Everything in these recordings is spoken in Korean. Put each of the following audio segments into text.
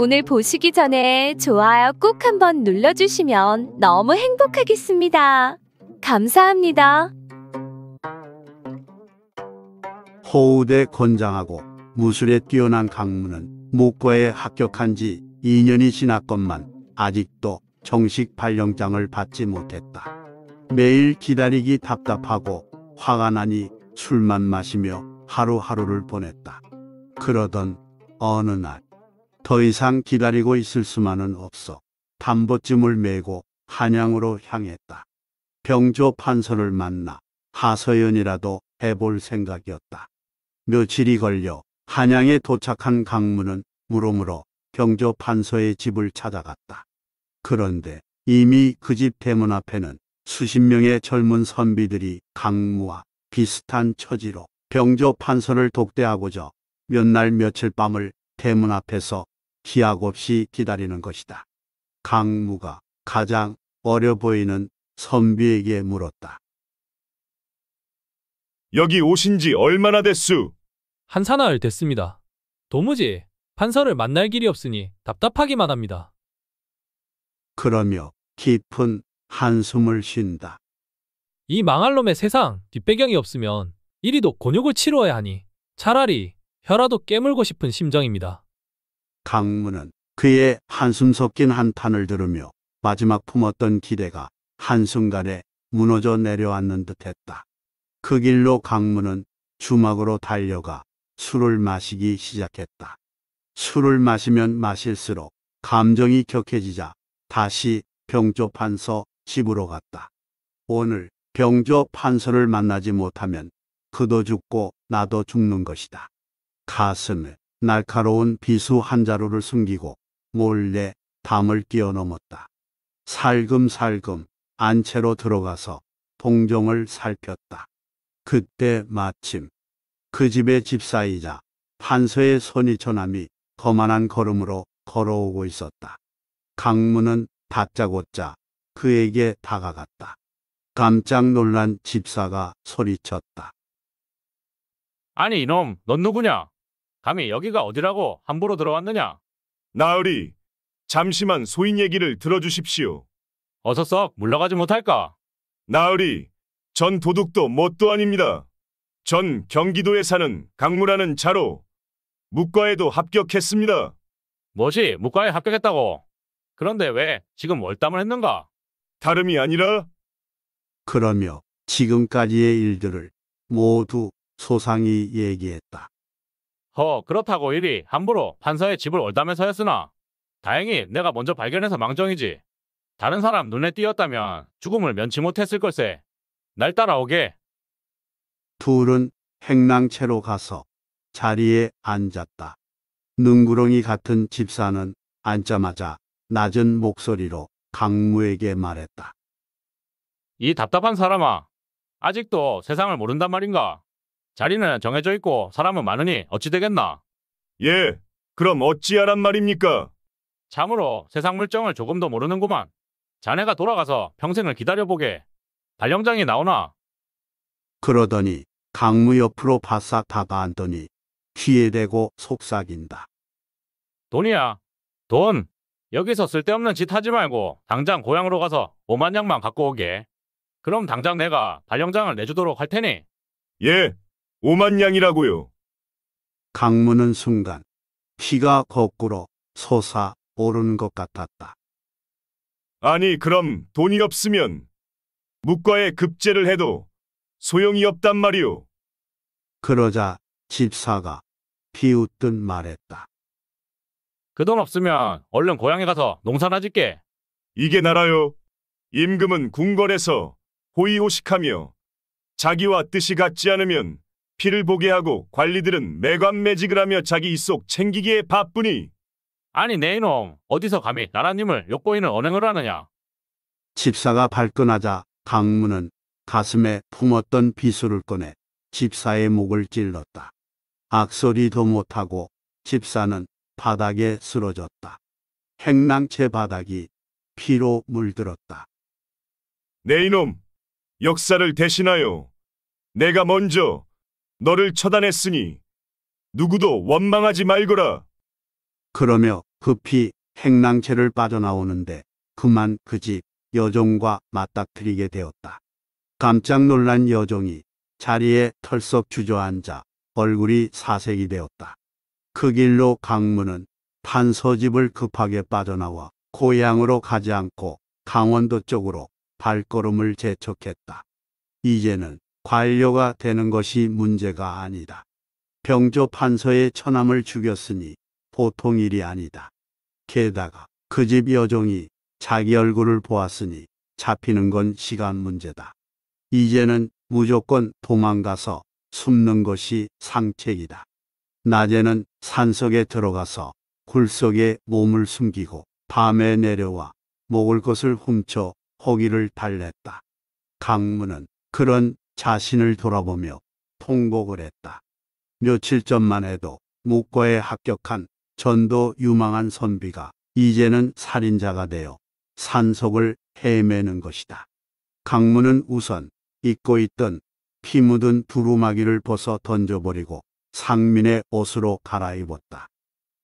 오늘 보시기 전에 좋아요 꼭 한번 눌러주시면 너무 행복하겠습니다. 감사합니다. 호우대 권장하고 무술에 뛰어난 강문은 목과에 합격한 지 2년이 지났건만 아직도 정식 발령장을 받지 못했다. 매일 기다리기 답답하고 화가 나니 술만 마시며 하루하루를 보냈다. 그러던 어느 날더 이상 기다리고 있을 수만은 없어 담보찜을 메고 한양으로 향했다. 병조 판서를 만나 하서연이라도 해볼 생각이었다. 며칠이 걸려 한양에 도착한 강문은 물음으로 병조 판서의 집을 찾아갔다. 그런데 이미 그 집 대문 앞에는 수십 명의 젊은 선비들이 강무와 비슷한 처지로 병조 판서를 독대하고자 몇 날 며칠 밤을 대문 앞에서 기약 없이 기다리는 것이다. 강무가 가장 어려 보이는 선비에게 물었다. 여기 오신 지 얼마나 됐수? 한 사나흘 됐습니다. 도무지 판서를 만날 길이 없으니 답답하기만 합니다. 그러며 깊은 한숨을 쉰다. 이 망할 놈의 세상 뒷배경이 없으면 이리도 곤욕을 치러야 하니 차라리 혀라도 깨물고 싶은 심정입니다. 강문은 그의 한숨 섞인 한탄을 들으며 마지막 품었던 기대가 한순간에 무너져 내려앉는 듯했다. 그 길로 강문은 주막으로 달려가 술을 마시기 시작했다. 술을 마시면 마실수록 감정이 격해지자 다시 병조 판서 집으로 갔다. 오늘 병조 판서를 만나지 못하면 그도 죽고 나도 죽는 것이다. 가슴을 날카로운 비수 한 자루를 숨기고 몰래 담을 끼어 넘었다. 살금살금 안채로 들어가서 동정을 살폈다. 그때 마침 그 집의 집사이자 판서의 손이천함이 거만한 걸음으로 걸어오고 있었다. 강문은 다짜고짜 그에게 다가갔다. 깜짝 놀란 집사가 소리쳤다. 아니 이놈, 넌 누구냐? 감히 여기가 어디라고 함부로 들어왔느냐? 나으리, 잠시만 소인 얘기를 들어주십시오. 어서 썩 물러가지 못할까? 나으리, 전 도둑도 뭣도 아닙니다. 전 경기도에 사는 강무라는 자로 무과에도 합격했습니다. 뭐지, 무과에 합격했다고? 그런데 왜 지금 월담을 했는가? 다름이 아니라 그러며 지금까지의 일들을 모두 소상히 얘기했다. 허 어, 그렇다고 이리 함부로 판사의 집을 올다면서였으나 다행히 내가 먼저 발견해서 망정이지. 다른 사람 눈에 띄었다면 죽음을 면치 못했을 걸세. 날 따라오게. 둘은 행랑채로 가서 자리에 앉았다. 능구렁이 같은 집사는 앉자마자 낮은 목소리로 강무에게 말했다. 이 답답한 사람아, 아직도 세상을 모른단 말인가? 자리는 정해져 있고 사람은 많으니 어찌 되겠나? 예, 그럼 어찌하란 말입니까? 참으로 세상 물정을 조금도 모르는구만. 자네가 돌아가서 평생을 기다려보게. 발령장이 나오나? 그러더니 강무 옆으로 바싹 다가앉더니 귀에 대고 속삭인다. 돈이야. 돈. 여기서 쓸데없는 짓 하지 말고 당장 고향으로 가서 5만 냥만 갖고 오게. 그럼 당장 내가 발령장을 내주도록 할 테니. 예, 오만 냥이라고요 강문은 순간 피가 거꾸로 솟아 오른 것 같았다. 아니 그럼 돈이 없으면 묵과에 급제를 해도 소용이 없단 말이오. 그러자 집사가 비웃듯 말했다. 그 돈 없으면 얼른 고향에 가서 농사나 짓게. 이게 나라요. 임금은 궁궐에서 호의호식하며 자기와 뜻이 같지 않으면 피를 보게 하고 관리들은 매관매직을 하며 자기 이속 챙기기에 바쁘니 아니 내 네 이놈 어디서 감히 나라님을 욕보이는 언행을 하느냐 집사가 발끈하자 강문은 가슴에 품었던 비수를 꺼내 집사의 목을 찔렀다. 악소리도 못하고 집사는 바닥에 쓰러졌다. 행랑채 바닥이 피로 물들었다. 내 네 이놈 역사를 대신하여 내가 먼저 너를 처단했으니 누구도 원망하지 말거라. 그러며 급히 행랑채를 빠져나오는데 그만 그 집 여종과 맞닥뜨리게 되었다. 깜짝 놀란 여종이 자리에 털썩 주저앉아 얼굴이 사색이 되었다. 그 길로 강문은 탄서집을 급하게 빠져나와 고향으로 가지 않고 강원도 쪽으로 발걸음을 재촉했다. 이제는 관료가 되는 것이 문제가 아니다. 병조 판서의 처남을 죽였으니 보통 일이 아니다. 게다가 그 집 여종이 자기 얼굴을 보았으니 잡히는 건 시간 문제다. 이제는 무조건 도망가서 숨는 것이 상책이다. 낮에는 산속에 들어가서 굴 속에 몸을 숨기고 밤에 내려와 먹을 것을 훔쳐 허기를 달랬다. 강문은 그런 자신을 돌아보며 통곡을 했다. 며칠 전만 해도 목과에 합격한 전도 유망한 선비가 이제는 살인자가 되어 산속을 헤매는 것이다. 강문은 우선 입고 있던 피 묻은 두루마기를 벗어 던져버리고 상민의 옷으로 갈아입었다.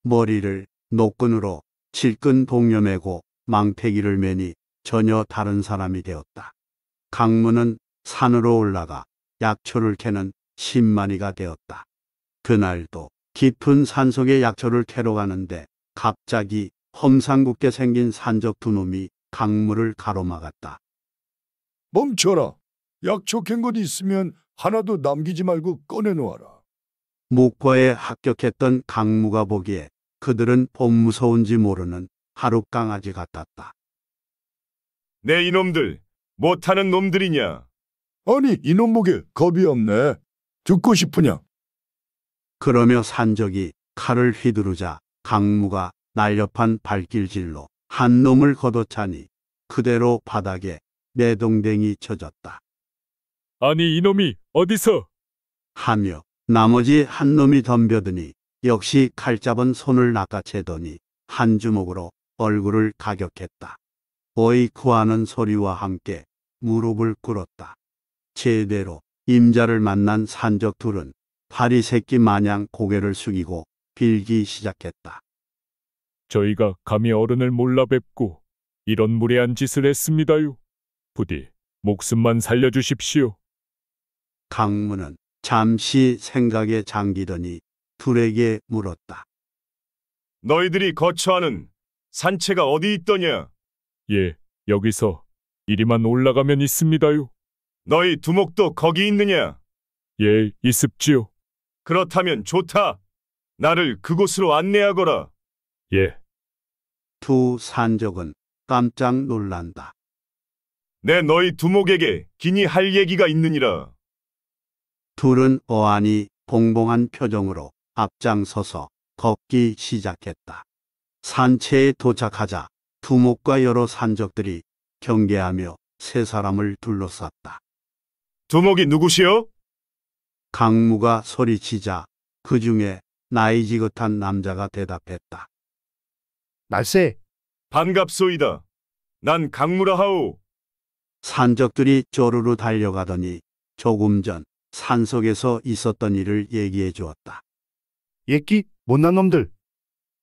머리를 노끈으로 질끈 동여매고 망태기를 매니 전혀 다른 사람이 되었다. 강문은 산으로 올라가 약초를 캐는 신만이가 되었다. 그날도 깊은 산속에 약초를 캐러 가는데 갑자기 험상궂게 생긴 산적 두 놈이 강물을 가로막았다. 멈춰라. 약초 캔 것 있으면 하나도 남기지 말고 꺼내놓아라. 목과에 합격했던 강무가 보기에 그들은 봄 무서운지 모르는 하룻 강아지 같았다. 내 이놈들, 못하는 놈들이냐? 아니 이놈목에 겁이 없네. 죽고 싶으냐? 그러며 산적이 칼을 휘두르자 강무가 날렵한 발길질로 한 놈을 걷어차니 그대로 바닥에 내동댕이 쳐졌다. 아니 이놈이 어디서? 하며 나머지 한 놈이 덤벼드니 역시 칼 잡은 손을 낚아채더니 한 주먹으로 얼굴을 가격했다. 어이쿠하는 소리와 함께 무릎을 꿇었다. 제대로 임자를 만난 산적 둘은 파리 새끼 마냥 고개를 숙이고 빌기 시작했다. 저희가 감히 어른을 몰라 뵙고 이런 무례한 짓을 했습니다요. 부디 목숨만 살려주십시오. 강문은 잠시 생각에 잠기더니 둘에게 물었다. 너희들이 거처하는 산채가 어디 있더냐? 예, 여기서 이리만 올라가면 있습니다요. 너희 두목도 거기 있느냐? 예, 있습지요. 그렇다면 좋다. 나를 그곳으로 안내하거라. 예, 두 산적은 깜짝 놀란다. 내 너희 두목에게 기니 할 얘기가 있느니라. 둘은 어안이 봉봉한 표정으로 앞장서서 걷기 시작했다. 산채에 도착하자 두목과 여러 산적들이 경계하며 세 사람을 둘러쌌다. 두목이 누구시여? 강무가 소리치자 그 중에 나이 지긋한 남자가 대답했다. 날세, 반갑소이다. 난 강무라 하오. 산적들이 쪼르르 달려가더니 조금 전 산속에서 있었던 일을 얘기해 주었다. 옛끼 못난 놈들.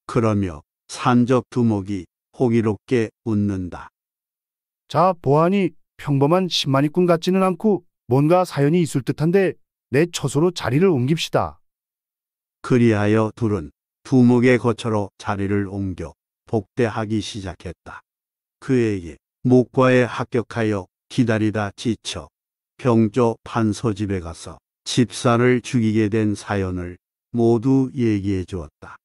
그러며 산적 두목이 호기롭게 웃는다. 자, 보아하니 평범한 십만입꾼 같지는 않고 뭔가 사연이 있을 듯한데 내 처소로 자리를 옮깁시다. 그리하여 둘은 두목의 거처로 자리를 옮겨 복대하기 시작했다. 그에게 목과에 합격하여 기다리다 지쳐 병조 판서 집에 가서 집사를 죽이게 된 사연을 모두 얘기해 주었다.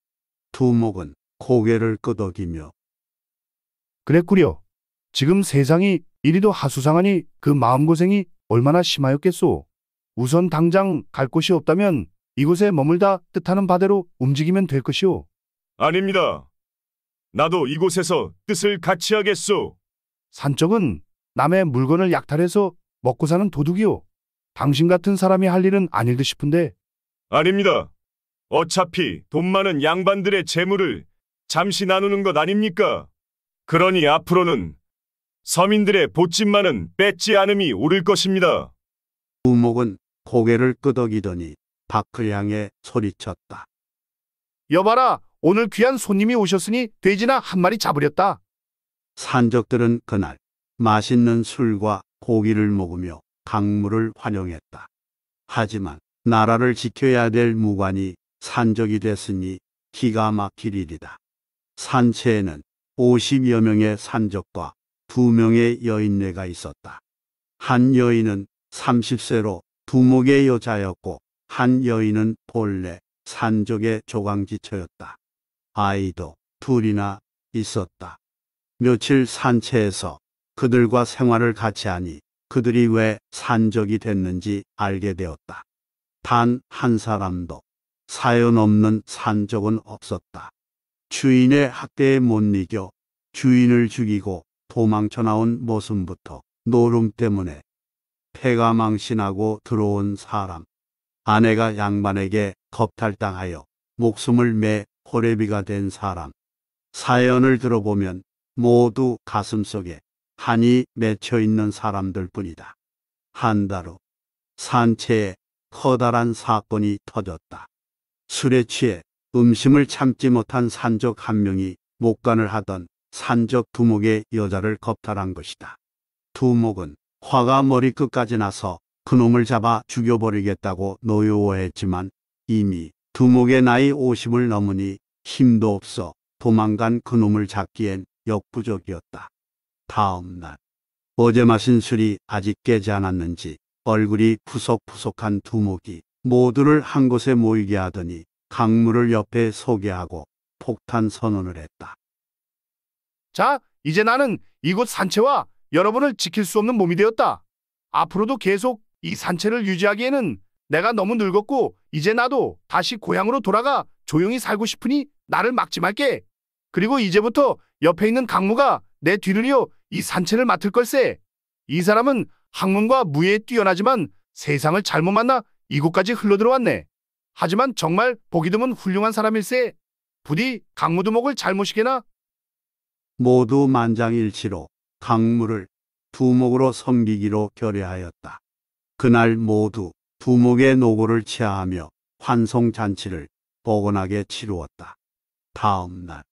두목은 고개를 끄덕이며 그랬구려. 지금 세상이 이리도 하수상하니 그 마음고생이 얼마나 심하였겠소. 우선 당장 갈 곳이 없다면 이곳에 머물다 뜻하는 바대로 움직이면 될 것이오. 아닙니다. 나도 이곳에서 뜻을 같이 하겠소. 산적은 남의 물건을 약탈해서 먹고 사는 도둑이오. 당신 같은 사람이 할 일은 아닐 듯 싶은데. 아닙니다. 어차피 돈 많은 양반들의 재물을 잠시 나누는 것 아닙니까? 그러니 앞으로는 서민들의 보찜만은 뺏지 않음이 오를 것입니다. 우목은 고개를 끄덕이더니 밖을 향해 소리쳤다. 여봐라, 오늘 귀한 손님이 오셨으니 돼지나 한 마리 잡으렸다. 산적들은 그날 맛있는 술과 고기를 먹으며 강물을 환영했다. 하지만 나라를 지켜야 될 무관이 산적이 됐으니 기가 막힐 일이다. 산채에는 50여 명의 산적과 두 명의 여인네가 있었다. 한 여인은 30세로 두목의 여자였고 한 여인은 본래 산족의 조강지처였다. 아이도 둘이나 있었다. 며칠 산채에서 그들과 생활을 같이 하니 그들이 왜 산적이 됐는지 알게 되었다. 단 한 사람도 사연 없는 산적은 없었다. 주인의 학대에 못 이겨 주인을 죽이고 도망쳐 나온 모습부터 노름 때문에 폐가 망신하고 들어온 사람. 아내가 양반에게 겁탈당하여 목숨을 매호래비가된 사람. 사연을 들어보면 모두 가슴속에 한이 맺혀 있는 사람들 뿐이다. 한 달 후 산채에 커다란 사건이 터졌다. 술에 취해 음심을 참지 못한 산적 한 명이 목관을 하던 산적 두목의 여자를 겁탈한 것이다. 두목은 화가 머리끝까지 나서 그놈을 잡아 죽여버리겠다고 노여워했지만 이미 두목의 나이 50을 넘으니 힘도 없어 도망간 그놈을 잡기엔 역부족이었다. 다음 날 어제 마신 술이 아직 깨지 않았는지 얼굴이 푸석푸석한 두목이 모두를 한 곳에 모이게 하더니 강물을 옆에 소개하고 폭탄 선언을 했다. 자, 이제 나는 이곳 산채와 여러분을 지킬 수 없는 몸이 되었다. 앞으로도 계속 이 산채를 유지하기에는 내가 너무 늙었고 이제 나도 다시 고향으로 돌아가 조용히 살고 싶으니 나를 막지 말게. 그리고 이제부터 옆에 있는 강무가 내 뒤를 이어 이 산채를 맡을 걸세. 이 사람은 학문과 무예에 뛰어나지만 세상을 잘못 만나 이곳까지 흘러들어왔네. 하지만 정말 보기 드문 훌륭한 사람일세. 부디 강무도목을 잘못이게나 모두 만장일치로 강물을 두목으로 섬기기로 결의하였다. 그날 모두 두목의 노고를 치하하며 환송잔치를 보건하게 치루었다. 다음 날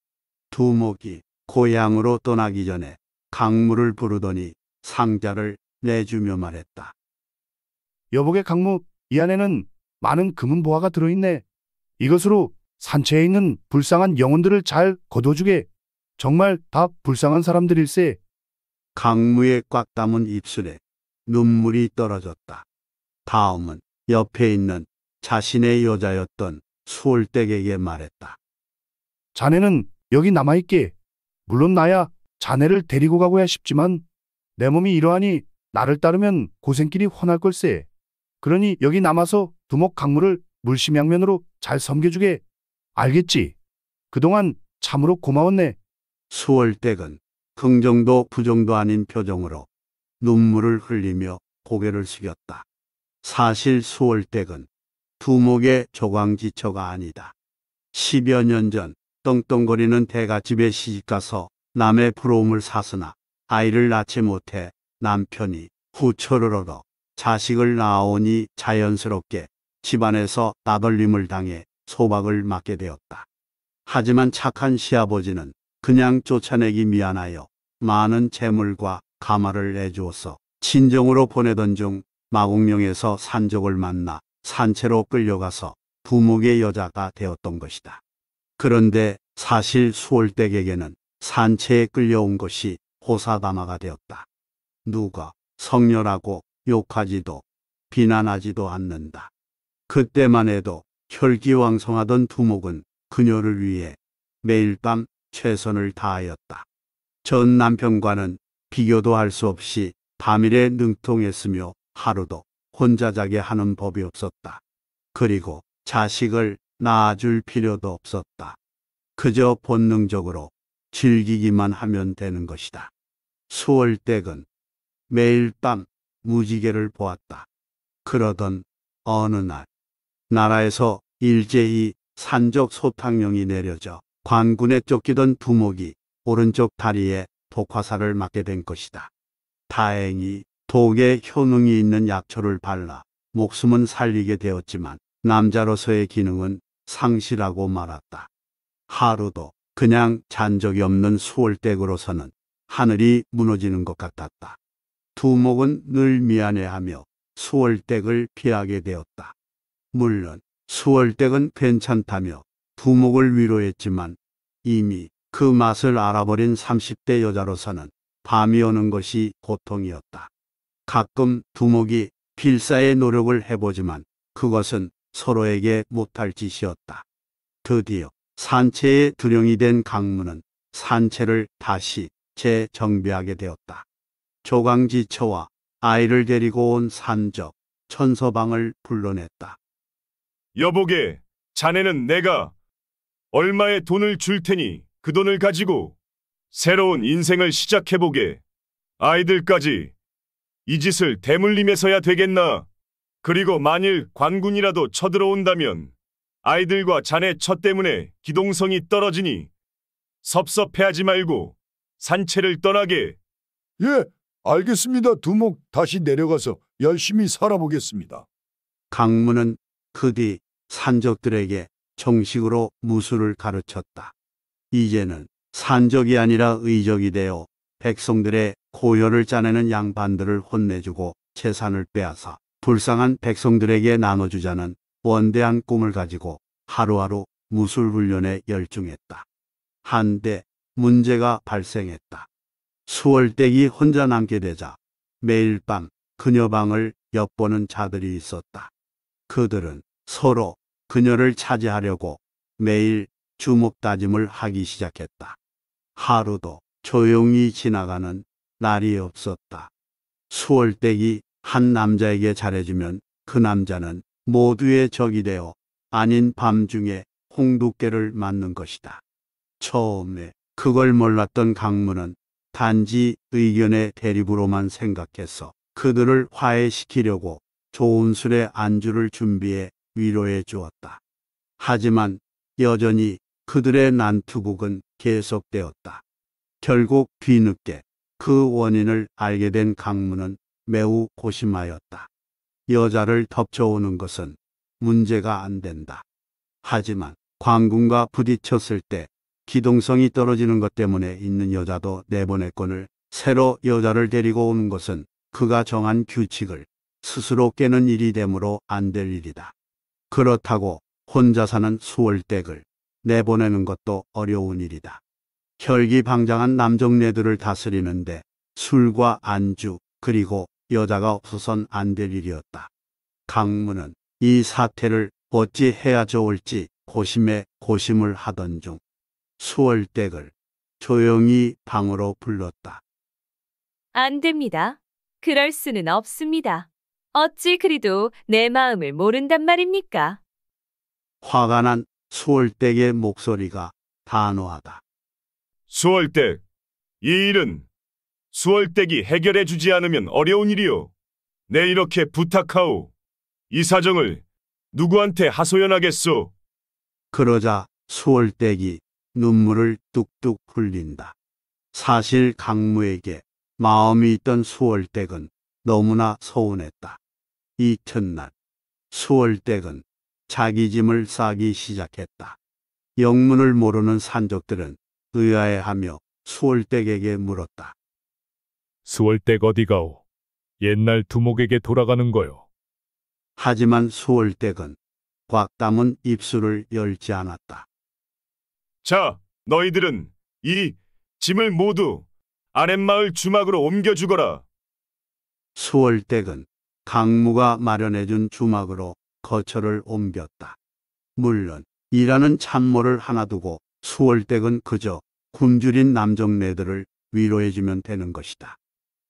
두목이 고향으로 떠나기 전에 강물을 부르더니 상자를 내주며 말했다. 여복의 강무 이 안에는 많은 금은 보화가 들어있네. 이것으로 산채에 있는 불쌍한 영혼들을 잘 거둬주게 정말 다 불쌍한 사람들일세. 강무의 꽉 담은 입술에 눈물이 떨어졌다. 다음은 옆에 있는 자신의 여자였던 수월댁에게 말했다. 자네는 여기 남아있게. 물론 나야 자네를 데리고 가고야 싶지만 내 몸이 이러하니 나를 따르면 고생길이 훤할 걸세. 그러니 여기 남아서 두목 강물을 물심양면으로 잘 섬겨주게. 알겠지? 그동안 참으로 고마웠네. 수월댁은 긍정도 부정도 아닌 표정으로 눈물을 흘리며 고개를 숙였다. 사실 수월댁은 두목의 조광지처가 아니다. 10여 년 전 떵떵거리는 대가집에 시집가서 남의 부러움을 사으나 아이를 낳지 못해 남편이 후처를 얻어 자식을 낳아오니 자연스럽게 집안에서 따돌림을 당해 소박을 맞게 되었다. 하지만 착한 시아버지는 그냥 쫓아내기 미안하여 많은 재물과 가마를 내주어서 친정으로 보내던 중 마곡령에서 산적을 만나 산채로 끌려가서 부목의 여자가 되었던 것이다. 그런데 사실 수월댁에게는 산채에 끌려온 것이 호사다마가 되었다. 누가 성녀라고 욕하지도 비난하지도 않는다. 그때만 해도 혈기왕성하던 두목은 그녀를 위해 매일 밤 최선을 다하였다. 전 남편과는 비교도 할 수 없이 밤일에 능통했으며 하루도 혼자 자게 하는 법이 없었다. 그리고 자식을 낳아줄 필요도 없었다. 그저 본능적으로 즐기기만 하면 되는 것이다. 수월댁은 매일 밤 무지개를 보았다. 그러던 어느 날 나라에서 일제히 산적 소탕령이 내려져 관군에 쫓기던 두목이 오른쪽 다리에 독화살을 맞게 된 것이다. 다행히 독에 효능이 있는 약초를 발라 목숨은 살리게 되었지만 남자로서의 기능은 상실하고 말았다. 하루도 그냥 잔 적이 없는 수월댁으로서는 하늘이 무너지는 것 같았다. 두목은 늘 미안해하며 수월댁을 피하게 되었다. 물론 수월댁은 괜찮다며 부목을 위로했지만 이미 그 맛을 알아버린 30대 여자로서는 밤이 오는 것이 고통이었다. 가끔 두목이 필사의 노력을 해보지만 그것은 서로에게 못할 짓이었다. 드디어 산채의 두령이 된 강문은 산채를 다시 재정비하게 되었다. 조강지처와 아이를 데리고 온 산적, 천서방을 불러냈다. 여보게, 자네는 내가 얼마의 돈을 줄 테니 그 돈을 가지고 새로운 인생을 시작해보게. 아이들까지 이 짓을 대물림해서야 되겠나. 그리고 만일 관군이라도 쳐들어온다면 아이들과 자네 첫 때문에 기동성이 떨어지니 섭섭해하지 말고 산채를 떠나게. 예, 알겠습니다. 두목 다시 내려가서 열심히 살아보겠습니다. 강문은 그 뒤 산적들에게 정식으로 무술을 가르쳤다. 이제는 산적이 아니라 의적이 되어 백성들의 고열을 짜내는 양반들을 혼내주고 재산을 빼앗아 불쌍한 백성들에게 나눠주자는 원대한 꿈을 가지고 하루하루 무술 훈련에 열중했다. 한데 문제가 발생했다. 수월댁이 혼자 남게 되자 매일 밤 그녀 방을 엿보는 자들이 있었다. 그들은 서로 그녀를 차지하려고 매일 주먹다짐을 하기 시작했다. 하루도 조용히 지나가는 날이 없었다. 수월댁이 한 남자에게 잘해주면 그 남자는 모두의 적이 되어 아닌 밤중에 홍두깨를 맞는 것이다. 처음에 그걸 몰랐던 강문은 단지 의견의 대립으로만 생각해서 그들을 화해시키려고 좋은 술에 안주를 준비해 위로해 주었다. 하지만 여전히 그들의 난투극은 계속되었다. 결국 뒤늦게 그 원인을 알게 된 강문은 매우 고심하였다. 여자를 덮쳐오는 것은 문제가 안 된다. 하지만 광군과 부딪혔을 때 기동성이 떨어지는 것 때문에 있는 여자도 내보냈건을 새로 여자를 데리고 오는 것은 그가 정한 규칙을 스스로 깨는 일이 되므로 안 될 일이다. 그렇다고 혼자 사는 수월댁을 내보내는 것도 어려운 일이다. 혈기방장한 남정네들을 다스리는데 술과 안주 그리고 여자가 없어선 안 될 일이었다. 강문은 이 사태를 어찌 해야 좋을지 고심에 고심을 하던 중 수월댁을 조용히 방으로 불렀다. 안 됩니다. 그럴 수는 없습니다. 어찌 그리도 내 마음을 모른단 말입니까? 화가 난 수월댁의 목소리가 단호하다. 수월댁, 이 일은 수월댁이 해결해 주지 않으면 어려운 일이요. 내 이렇게 부탁하오. 이 사정을 누구한테 하소연하겠소? 그러자 수월댁이 눈물을 뚝뚝 흘린다. 사실 강무에게 마음이 있던 수월댁은 너무나 서운했다. 이첫날 수월댁은 자기 짐을 싸기 시작했다. 영문을 모르는 산적들은 의아해하며 수월댁에게 물었다. 수월댁 어디 가오? 옛날 두목에게 돌아가는 거요. 하지만 수월댁은 곽담은 입술을 열지 않았다. 자, 너희들은 이 짐을 모두 아랫마을 주막으로 옮겨주거라. 수월댁은 강무가 마련해준 주막으로 거처를 옮겼다. 물론 일하는 참모를 하나 두고 수월댁은 그저 굶주린 남정네들을 위로해주면 되는 것이다.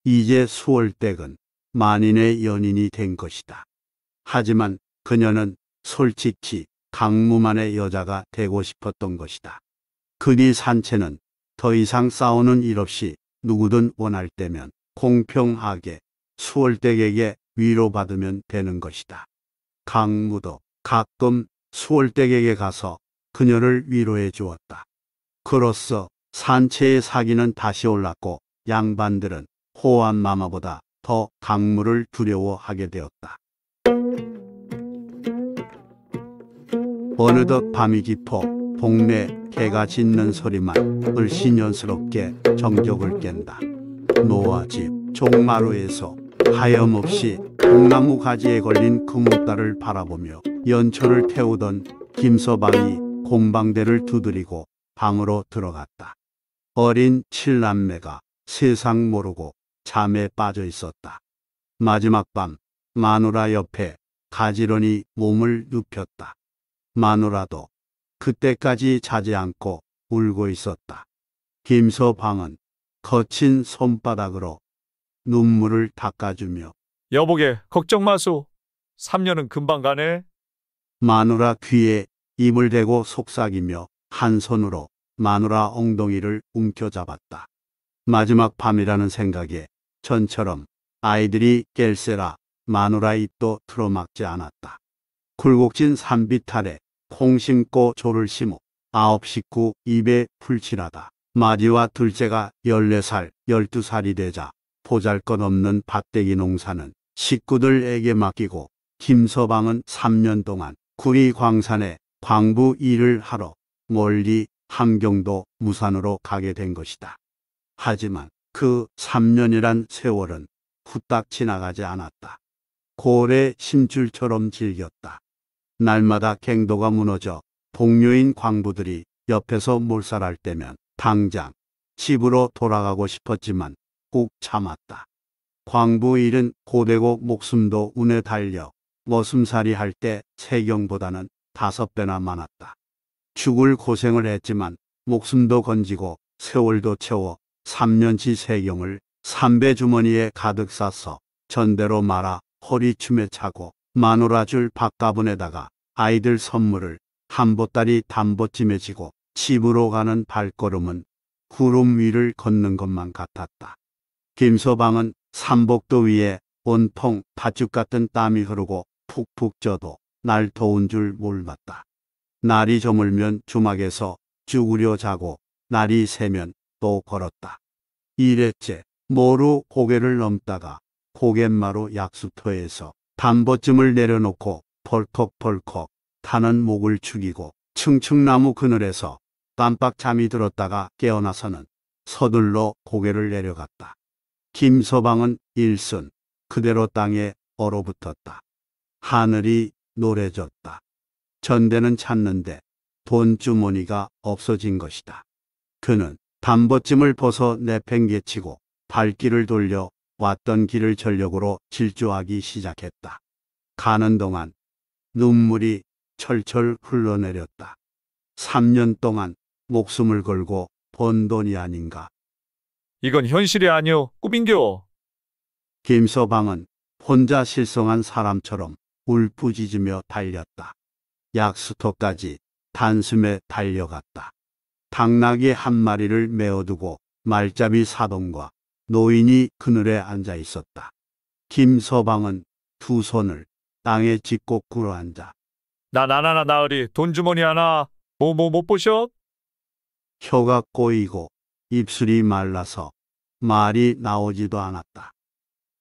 이제 수월댁은 만인의 연인이 된 것이다. 하지만 그녀는 솔직히 강무만의 여자가 되고 싶었던 것이다. 그뒤 산채는 더 이상 싸우는 일 없이 누구든 원할 때면 공평하게 수월댁에게 위로받으면 되는 것이다. 강무도 가끔 수월댁에게 가서 그녀를 위로해 주었다. 그로써 산채의 사기는 다시 올랐고 양반들은 호환 마마보다 더 강무를 두려워하게 되었다. 어느덧 밤이 깊어 동네 개가 짖는 소리만 을신연스럽게 정적을 깬다. 노아집 종마루에서 하염없이 통나무 가지에 걸린 금웃달을 그 바라보며 연초를 태우던 김서방이 공방대를 두드리고 방으로 들어갔다. 어린 칠남매가 세상 모르고 잠에 빠져 있었다. 마지막 밤 마누라 옆에 가지런히 몸을 눕혔다. 마누라도 그때까지 자지 않고 울고 있었다. 김서방은 거친 손바닥으로 눈물을 닦아주며 여보게 걱정 마소. 3년은 금방 가네. 마누라 귀에 입을 대고 속삭이며 한 손으로 마누라 엉덩이를 움켜잡았다. 마지막 밤이라는 생각에 전처럼 아이들이 깰세라 마누라 입도 틀어막지 않았다. 굴곡진 산비탈에 콩 심고 조를 심어 아홉 식구 입에 풀칠하다. 마디와 둘째가 14살, 12살이 되자 보잘것없는 밭대기 농사는 식구들에게 맡기고 김서방은 3년 동안 구리 광산에 광부 일을 하러 멀리 함경도 무산으로 가게 된 것이다. 하지만 그 3년이란 세월은 후딱 지나가지 않았다. 고래 심줄처럼 질겼다. 날마다 갱도가 무너져 동료인 광부들이 옆에서 몰살할 때면 당장 집으로 돌아가고 싶었지만 꼭 참았다. 광부일은 고되고 목숨도 운에 달려 머슴살이 할 때 세경보다는 다섯 배나 많았다. 죽을 고생을 했지만 목숨도 건지고 세월도 채워 3년치 세경을 삼배 주머니에 가득 싸서 전대로 말아 허리춤에 차고 마누라줄 밥가분에다가 아이들 선물을 한 보따리 담보찜에 지고 집으로 가는 발걸음은 구름 위를 걷는 것만 같았다. 김서방은 삼복도 위에 온통 팥죽 같은 땀이 흐르고 푹푹 쪄도 날 더운 줄 몰랐다. 날이 저물면 주막에서 죽으려 자고 날이 새면 또 걸었다. 이랬째 모루 고개를 넘다가 고갯마루 약수터에서 담보쯤을 내려놓고 벌컥벌컥 타는 목을 죽이고 층층나무 그늘에서 깜빡 잠이 들었다가 깨어나서는 서둘러 고개를 내려갔다. 김서방은 일순 그대로 땅에 얼어붙었다. 하늘이 노래졌다. 전대는 찾는데 돈 주머니가 없어진 것이다. 그는 담보짐을 벗어 내팽개치고 발길을 돌려 왔던 길을 전력으로 질주하기 시작했다. 가는 동안 눈물이 철철 흘러내렸다. 3년 동안 목숨을 걸고 번 돈이 아닌가 이건 현실이 아니오, 꾸민겨. 김서방은 혼자 실성한 사람처럼 울부짖으며 달렸다. 약수터까지 단숨에 달려갔다. 당나귀 한 마리를 메어두고 말잡이 사돈과 노인이 그늘에 앉아 있었다. 김서방은 두 손을 땅에 짚고 꿇어앉아. 나 나나나 나으리 돈주머니 하나 뭐뭐못 보셔? 혀가 꼬이고 입술이 말라서 말이 나오지도 않았다.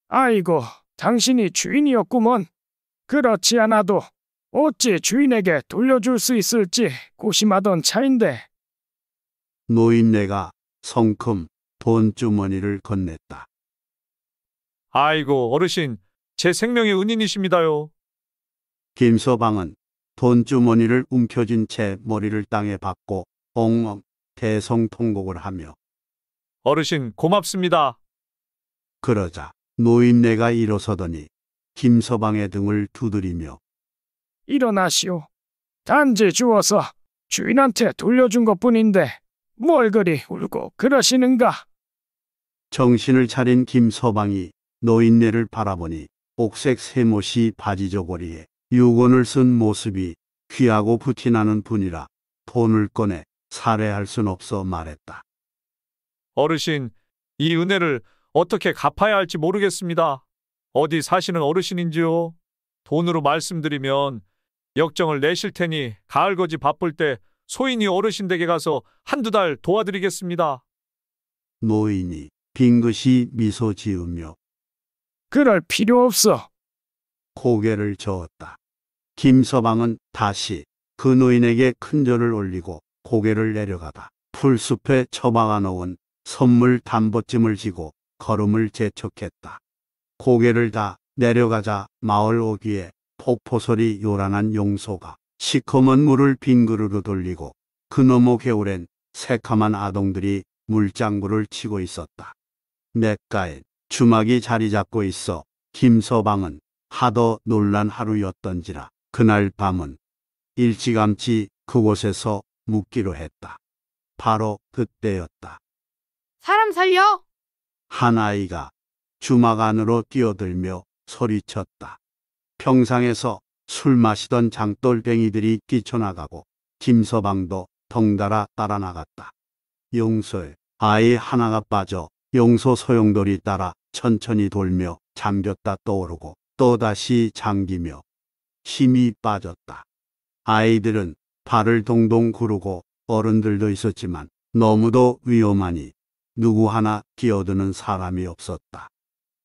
아이고, 당신이 주인이었구먼. 그렇지 않아도 어찌 주인에게 돌려줄 수 있을지 고심하던 차인데. 노인네가 성큼 돈주머니를 건넸다. 아이고, 어르신, 제 생명의 은인이십니다요. 김서방은 돈주머니를 움켜쥔 채 머리를 땅에 박고 엉엉 대성통곡을 하며 어르신 고맙습니다. 그러자 노인네가 일어서더니 김서방의 등을 두드리며 일어나시오. 단지 주워서 주인한테 돌려준 것뿐인데 뭘 그리 울고 그러시는가? 정신을 차린 김서방이 노인네를 바라보니 옥색 세모시 바지 저고리에 유건을 쓴 모습이 귀하고 부티나는 분이라 돈을 꺼내 살해할 순 없어 말했다. 어르신, 이 은혜를 어떻게 갚아야 할지 모르겠습니다. 어디 사시는 어르신인지요? 돈으로 말씀드리면 역정을 내실 테니 가을거지 바쁠 때 소인이 어르신 댁에 가서 한두 달 도와드리겠습니다. 노인이 빙긋이 미소 지으며 그럴 필요 없어. 고개를 저었다. 김서방은 다시 그 노인에게 큰절을 올리고 고개를 내려가다 풀숲에 처박아 놓은 선물 담보짐을 지고 걸음을 재촉했다. 고개를 다 내려가자 마을 오기에 폭포소리 요란한 용소가 시커먼 물을 빙그르르 돌리고 그 너머 개울엔 새카만 아동들이 물장구를 치고 있었다. 맥가에 주막이 자리 잡고 있어 김서방은 하도 놀란 하루였던지라 그날 밤은 일찌감치 그곳에서 묵기로 했다. 바로 그때였다. 사람 살려! 한 아이가 주막 안으로 뛰어들며 소리쳤다. 평상에서 술 마시던 장돌뱅이들이 뛰쳐나가고 김서방도 덩달아 따라 나갔다. 용에 아이 하나가 빠져 용소 소용돌이 따라 천천히 돌며 잠겼다 떠오르고 또다시 잠기며 힘이 빠졌다. 아이들은 발을 동동 구르고 어른들도 있었지만 너무도 위험하니 누구 하나 끼어드는 사람이 없었다.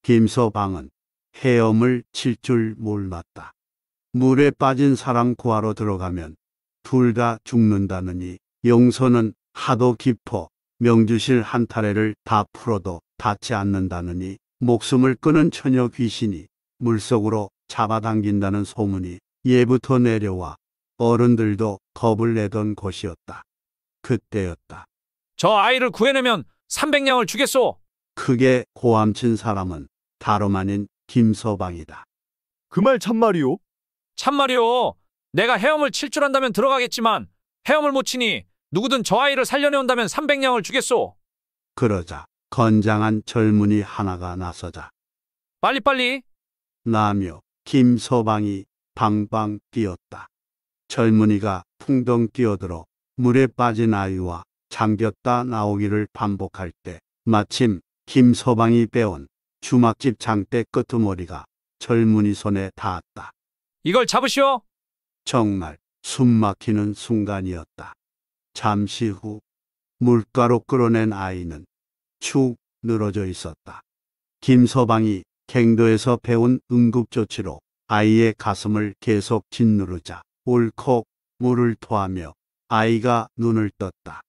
김서방은 헤엄을 칠 줄 몰랐다. 물에 빠진 사람 구하러 들어가면 둘 다 죽는다느니 용서는 하도 깊어 명주실 한 타래를 다 풀어도 닿지 않는다느니 목숨을 끊은 처녀 귀신이 물속으로 잡아당긴다는 소문이 예부터 내려와 어른들도 겁을 내던 곳이었다 그때였다. 저 아이를 구해내면 300냥을 주겠소. 크게 고함친 사람은 다름 아닌 김서방이다. 그 말 참말이오? 참말이오. 내가 헤엄을 칠줄 안다면 들어가겠지만 헤엄을 못 치니 누구든 저 아이를 살려내온다면 300냥을 주겠소. 그러자 건장한 젊은이 하나가 나서자 빨리빨리. 나며 김서방이 방방 뛰었다. 젊은이가 풍덩 뛰어들어 물에 빠진 아이와 잠겼다 나오기를 반복할 때 마침 김서방이 빼온 주막집 장대 끄트머리가 젊은이 손에 닿았다. 이걸 잡으시오. 정말 숨막히는 순간이었다. 잠시 후 물가로 끌어낸 아이는 축 늘어져 있었다. 김서방이 갱도에서 배운 응급조치로 아이의 가슴을 계속 짓누르자 울컥 물을 토하며 아이가 눈을 떴다.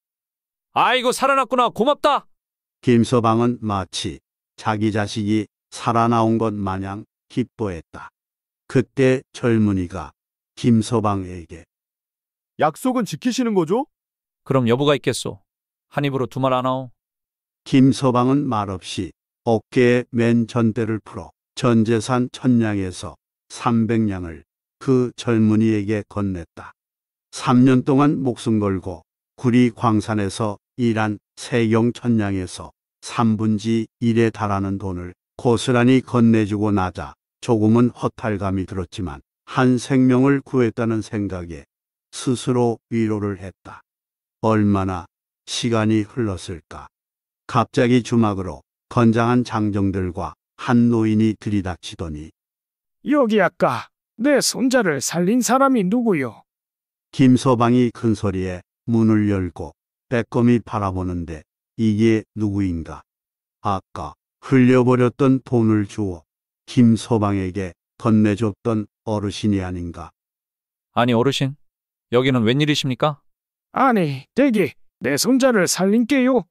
아이고 살아났구나 고맙다. 김서방은 마치 자기 자식이 살아나온 것 마냥 기뻐했다. 그때 젊은이가 김서방에게 약속은 지키시는 거죠? 그럼 여부가 있겠소. 한 입으로 두 말 안 하오. 김서방은 말없이 어깨에 맨 전대를 풀어 전재산 천냥에서 300냥을 그 젊은이에게 건넸다. 3년 동안 목숨 걸고 구리 광산에서 일한 세경천량에서 3분지 1에 달하는 돈을 고스란히 건네주고 나자 조금은 허탈감이 들었지만 한 생명을 구했다는 생각에 스스로 위로를 했다. 얼마나 시간이 흘렀을까. 갑자기 주막으로 건장한 장정들과 한 노인이 들이닥치더니 여기 아까 내 손자를 살린 사람이 누구요? 김서방이 큰 소리에 문을 열고 빼꼼히 바라보는데 이게 누구인가? 아까 흘려버렸던 돈을 주어 김서방에게 건네줬던 어르신이 아닌가? 아니 어르신, 여기는 웬일이십니까? 아니, 대기, 내 손자를 살린게요.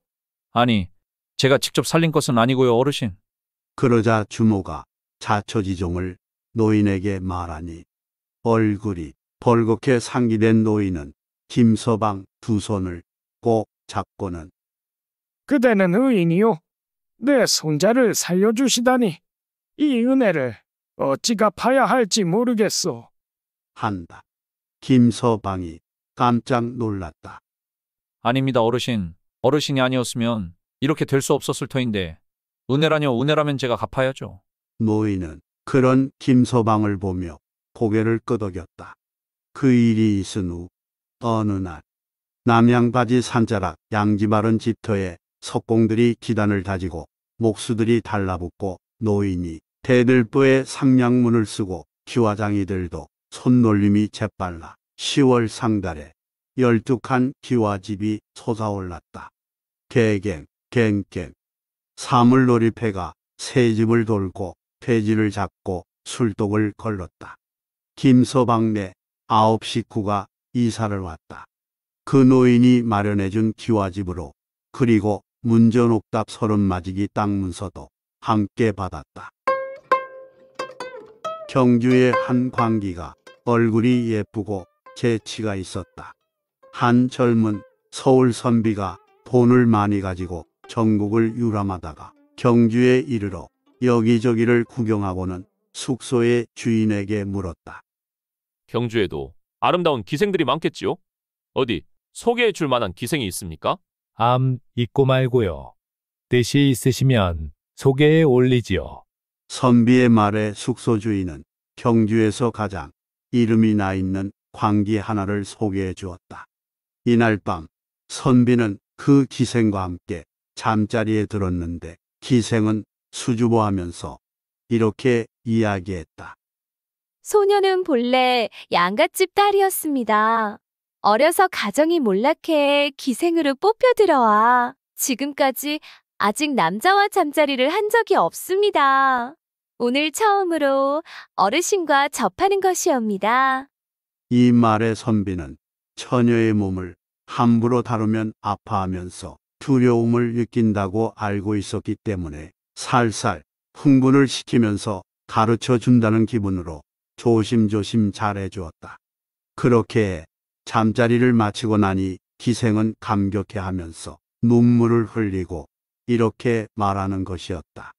아니, 제가 직접 살린 것은 아니고요 어르신. 그러자 주모가 자처지종을 노인에게 말하니 얼굴이 벌겋게 상기된 노인은 김서방 두 손을 꼭 잡고는 그대는 의인이요. 내 손자를 살려주시다니 이 은혜를 어찌 갚아야 할지 모르겠소. 한다. 김서방이 깜짝 놀랐다. 아닙니다, 어르신. 어르신이 아니었으면 이렇게 될 수 없었을 터인데 은혜라뇨 은혜라면 제가 갚아야죠. 노인은 그런 김서방을 보며 고개를 끄덕였다. 그 일이 있은 후 어느 날 남양바지 산자락 양지마른 집터에 석공들이 기단을 다지고 목수들이 달라붙고 노인이 대들보에 상냥문을 쓰고 기와장이들도 손놀림이 재빨라 10월 상달에 열뚝한 기와집이 솟아올랐다. 개갱, 갱갱. 사물놀이패가 새 집을 돌고 돼지를 잡고 술독을 걸렀다. 김서방네 아홉 식구가 이사를 왔다. 그 노인이 마련해준 기와집으로 그리고 문전옥답 서른 마지기 땅 문서도 함께 받았다. 경주의 한 광기가 얼굴이 예쁘고 재치가 있었다. 한 젊은 서울 선비가 돈을 많이 가지고 전국을 유람하다가 경주에 이르러 여기저기를 구경하고는 숙소의 주인에게 물었다. 경주에도 아름다운 기생들이 많겠지요? 어디 소개해 줄 만한 기생이 있습니까? 암 있고 말고요. 뜻이 있으시면 소개에 올리지요. 선비의 말에 숙소 주인은 경주에서 가장 이름이 나 있는 광기 하나를 소개해 주었다. 이날 밤 선비는 그 기생과 함께 잠자리에 들었는데 기생은 수줍어하면서 이렇게 이야기했다. 소녀는 본래 양갓집 딸이었습니다. 어려서 가정이 몰락해 기생으로 뽑혀 들어와 지금까지 아직 남자와 잠자리를 한 적이 없습니다. 오늘 처음으로 어르신과 접하는 것이옵니다. 이 말에 선비는 처녀의 몸을 함부로 다루면 아파하면서 두려움을 느낀다고 알고 있었기 때문에 살살 흥분을 시키면서 가르쳐 준다는 기분으로 조심조심 잘해주었다. 그렇게 잠자리를 마치고 나니 기생은 감격해 하면서 눈물을 흘리고 이렇게 말하는 것이었다.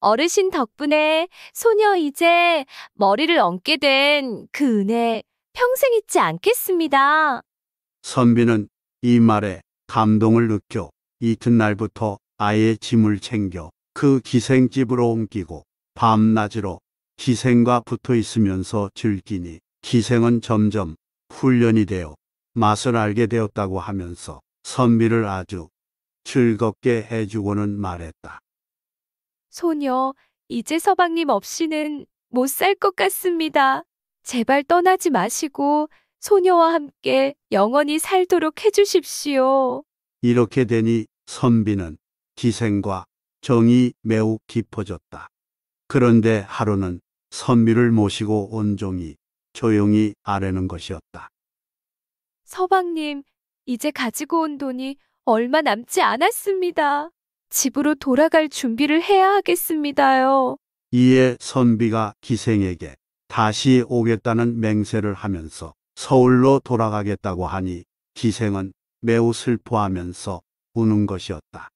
어르신 덕분에 소녀 이제 머리를 얹게 된 그 은혜 평생 잊지 않겠습니다. 선비는 이 말에 감동을 느껴 이튿날부터 아예 짐을 챙겨 그 기생집으로 옮기고 밤낮으로 희생과 붙어 있으면서 즐기니 기생은 점점 훈련이 되어 맛을 알게 되었다고 하면서 선비를 아주 즐겁게 해주고는 말했다. 소녀, 이제 서방님 없이는 못 살 것 같습니다. 제발 떠나지 마시고 소녀와 함께 영원히 살도록 해주십시오. 이렇게 되니 선비는 기생과 정이 매우 깊어졌다. 그런데 하루는 선비를 모시고 온종이 조용히 아래는 것이었다. 서방님, 이제 가지고 온 돈이 얼마 남지 않았습니다. 집으로 돌아갈 준비를 해야 하겠습니다요. 이에 선비가 기생에게 다시 오겠다는 맹세를 하면서 서울로 돌아가겠다고 하니 기생은 매우 슬퍼하면서 우는 것이었다.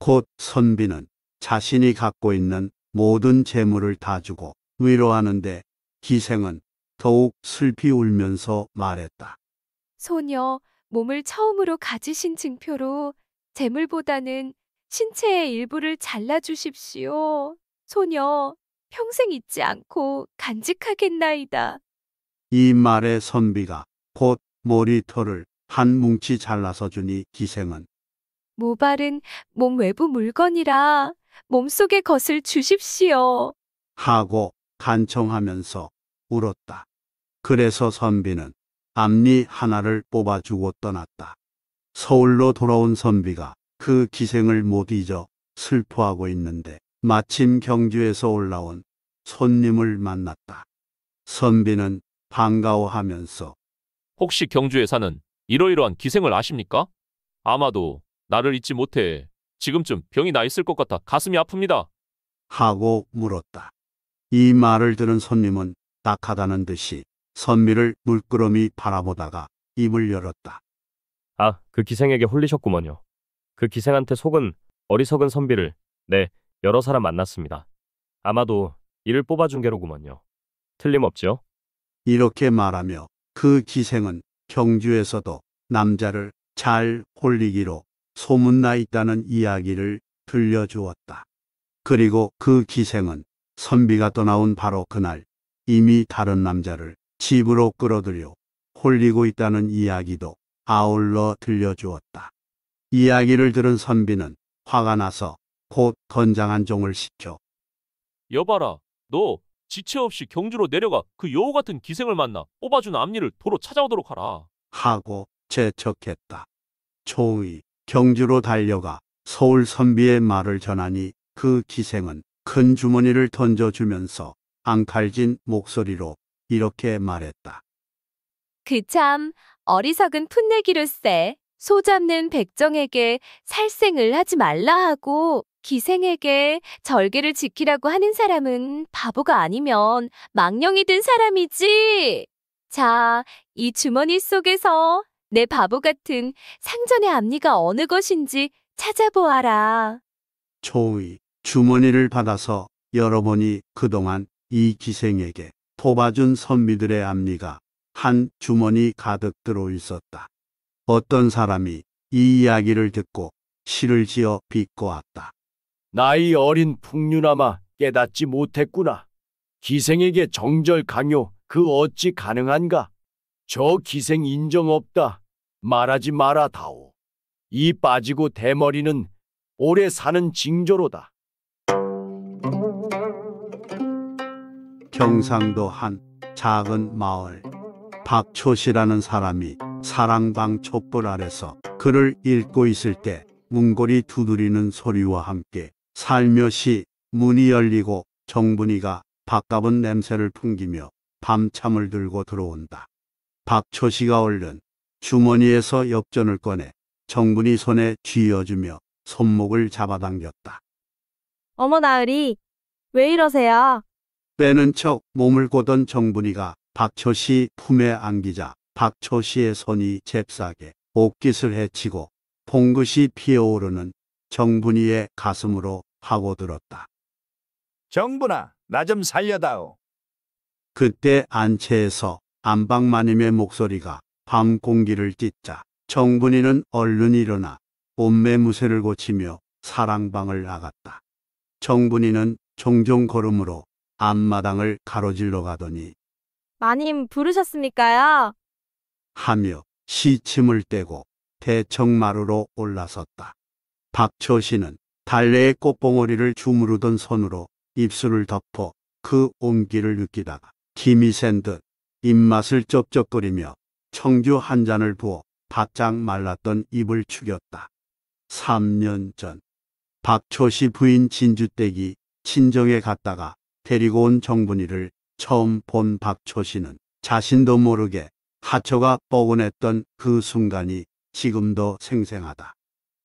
곧 선비는 자신이 갖고 있는 모든 재물을 다 주고 위로하는데 기생은 더욱 슬피 울면서 말했다. 소녀, 몸을 처음으로 가지신 증표로 재물보다는 신체의 일부를 잘라주십시오. 소녀, 평생 잊지 않고 간직하겠나이다. 이 말에 선비가 곧 머리털을 한 뭉치 잘라서 주니 기생은 모발은 몸 외부 물건이라 몸속의 것을 주십시오. 하고 간청하면서 울었다. 그래서 선비는 앞니 하나를 뽑아주고 떠났다. 서울로 돌아온 선비가 그 기생을 못 잊어 슬퍼하고 있는데 마침 경주에서 올라온 손님을 만났다. 선비는 반가워하면서 혹시 경주에 사는 이러이러한 기생을 아십니까? 아마도 나를 잊지 못해 지금쯤 병이 나 있을 것 같아 가슴이 아픕니다. 하고 물었다. 이 말을 들은 손님은 낙하다는 듯이 선미를 물끄러미 바라보다가 입을 열었다. 아, 그 기생에게 홀리셨구먼요. 그 기생한테 속은 어리석은 선비를 네, 여러 사람 만났습니다. 아마도 이를 뽑아준 게로구먼요. 틀림없죠 이렇게 말하며 그 기생은 경주에서도 남자를 잘 홀리기로 소문나 있다는 이야기를 들려주었다. 그리고 그 기생은 선비가 떠나온 바로 그날 이미 다른 남자를 집으로 끌어들여 홀리고 있다는 이야기도 아울러 들려주었다. 이야기를 들은 선비는 화가 나서 곧 건장한 종을 시켜 여봐라 너 지체 없이 경주로 내려가 그 여우 같은 기생을 만나 뽑아준 앞니를 도로 찾아오도록 하라 하고 재척했다 종이 경주로 달려가 서울 선비의 말을 전하니 그 기생은 큰 주머니를 던져주면서 앙칼진 목소리로 이렇게 말했다. 그 참 어리석은 풋내기로세 소잡는 백정에게 살생을 하지 말라 하고 기생에게 절개를 지키라고 하는 사람은 바보가 아니면 망령이 든 사람이지. 자, 이 주머니 속에서 내 바보 같은 상전의 앞니가 어느 것인지 찾아보아라. 조의, 주머니를 받아서 여러분이 그동안 이 기생에게 뽑아준 선비들의 앞니가 한 주머니 가득 들어 있었다. 어떤 사람이 이 이야기를 듣고 시를 지어 비꼬았다. 나이 어린 풍류나마 깨닫지 못했구나. 기생에게 정절 강요 그 어찌 가능한가? 저 기생 인정 없다. 말하지 마라 다오. 이 빠지고 대머리는 오래 사는 징조로다. 경상도 한 작은 마을 박초시라는 사람이 사랑방 촛불 아래서 글을 읽고 있을 때 문고리 두드리는 소리와 함께 살며시 문이 열리고 정분이가 밥값은 냄새를 풍기며 밤참을 들고 들어온다. 박초시가 얼른 주머니에서 엽전을 꺼내 정분이 손에 쥐어주며 손목을 잡아당겼다. 어머 나으리, 왜 이러세요? 빼는 척 몸을 고던 정분이가 박초 씨 품에 안기자 박초 씨의 손이 잽싸게 옷깃을 헤치고 봉긋이 피어오르는 정분이의 가슴으로 파고들었다. 정분아, 나 좀 살려다오. 그때 안채에서 안방마님의 목소리가 밤 공기를 찢자 정분이는 얼른 일어나 몸매무쇠를 고치며 사랑방을 나갔다. 정분이는 종종 걸음으로 앞마당을 가로질러 가더니 마님 부르셨습니까요? 하며 시침을 떼고 대청마루로 올라섰다. 박초신는 달래의 꽃봉오리를 주무르던 손으로 입술을 덮어 그 온기를 느끼다가 김이 센 듯 입맛을 쩝쩝거리며 청주 한 잔을 부어 바짝 말랐던 입을 축였다. 3년 전 박초시 부인 진주댁이 친정에 갔다가 데리고 온 정분이를 처음 본 박초 씨는 자신도 모르게 하초가 뻐근했던 그 순간이 지금도 생생하다.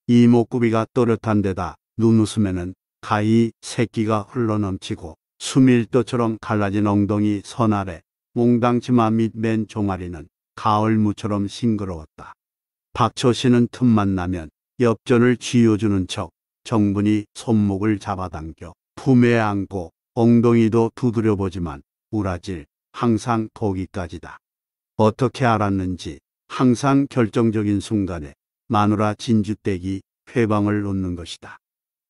이목구비가 또렷한 데다 눈웃음에는 가히 새끼가 흘러넘치고 수밀도처럼 갈라진 엉덩이 선 아래 몽당치마 밑 맨 종아리는 가을무처럼 싱그러웠다. 박초 씨는 틈만 나면 엽전을 쥐어주는 척 정분이 손목을 잡아당겨 품에 안고 엉덩이도 두드려보지만 우라질 항상 거기까지다. 어떻게 알았는지 항상 결정적인 순간에 마누라 진주댁이 회방을 놓는 것이다.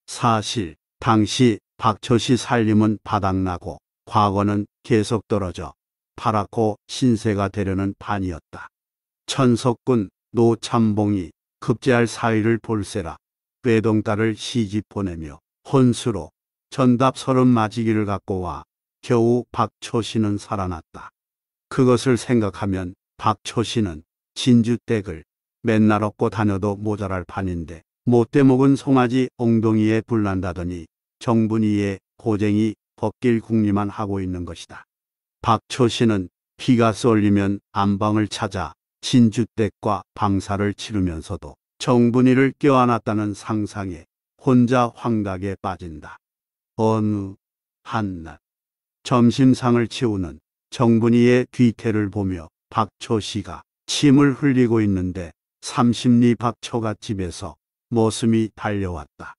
사실 당시 박철씨 살림은 바닥나고 과거는 계속 떨어져 파랗고 신세가 되려는 판이었다. 천석군 노참봉이 급제할 사위를 볼세라 외동딸을 시집 보내며 혼수로 전답 서른 맞이기를 갖고 와 겨우 박초신은 살아났다. 그것을 생각하면 박초신은 진주댁을 맨날 얻고 다녀도 모자랄 판인데 못대 먹은 송아지 엉덩이에 불난다더니 정분이의 고쟁이 벗길 궁리만 하고 있는 것이다. 박초신은 비가 쏠리면 안방을 찾아 진주댁과 방사를 치르면서도 정분이를 껴안았다는 상상에 혼자 황각에 빠진다. 어느 한낮 점심상을 치우는 정분이의 뒤태를 보며 박초 씨가 침을 흘리고 있는데 삼십리 박초가 집에서 모습이 달려왔다.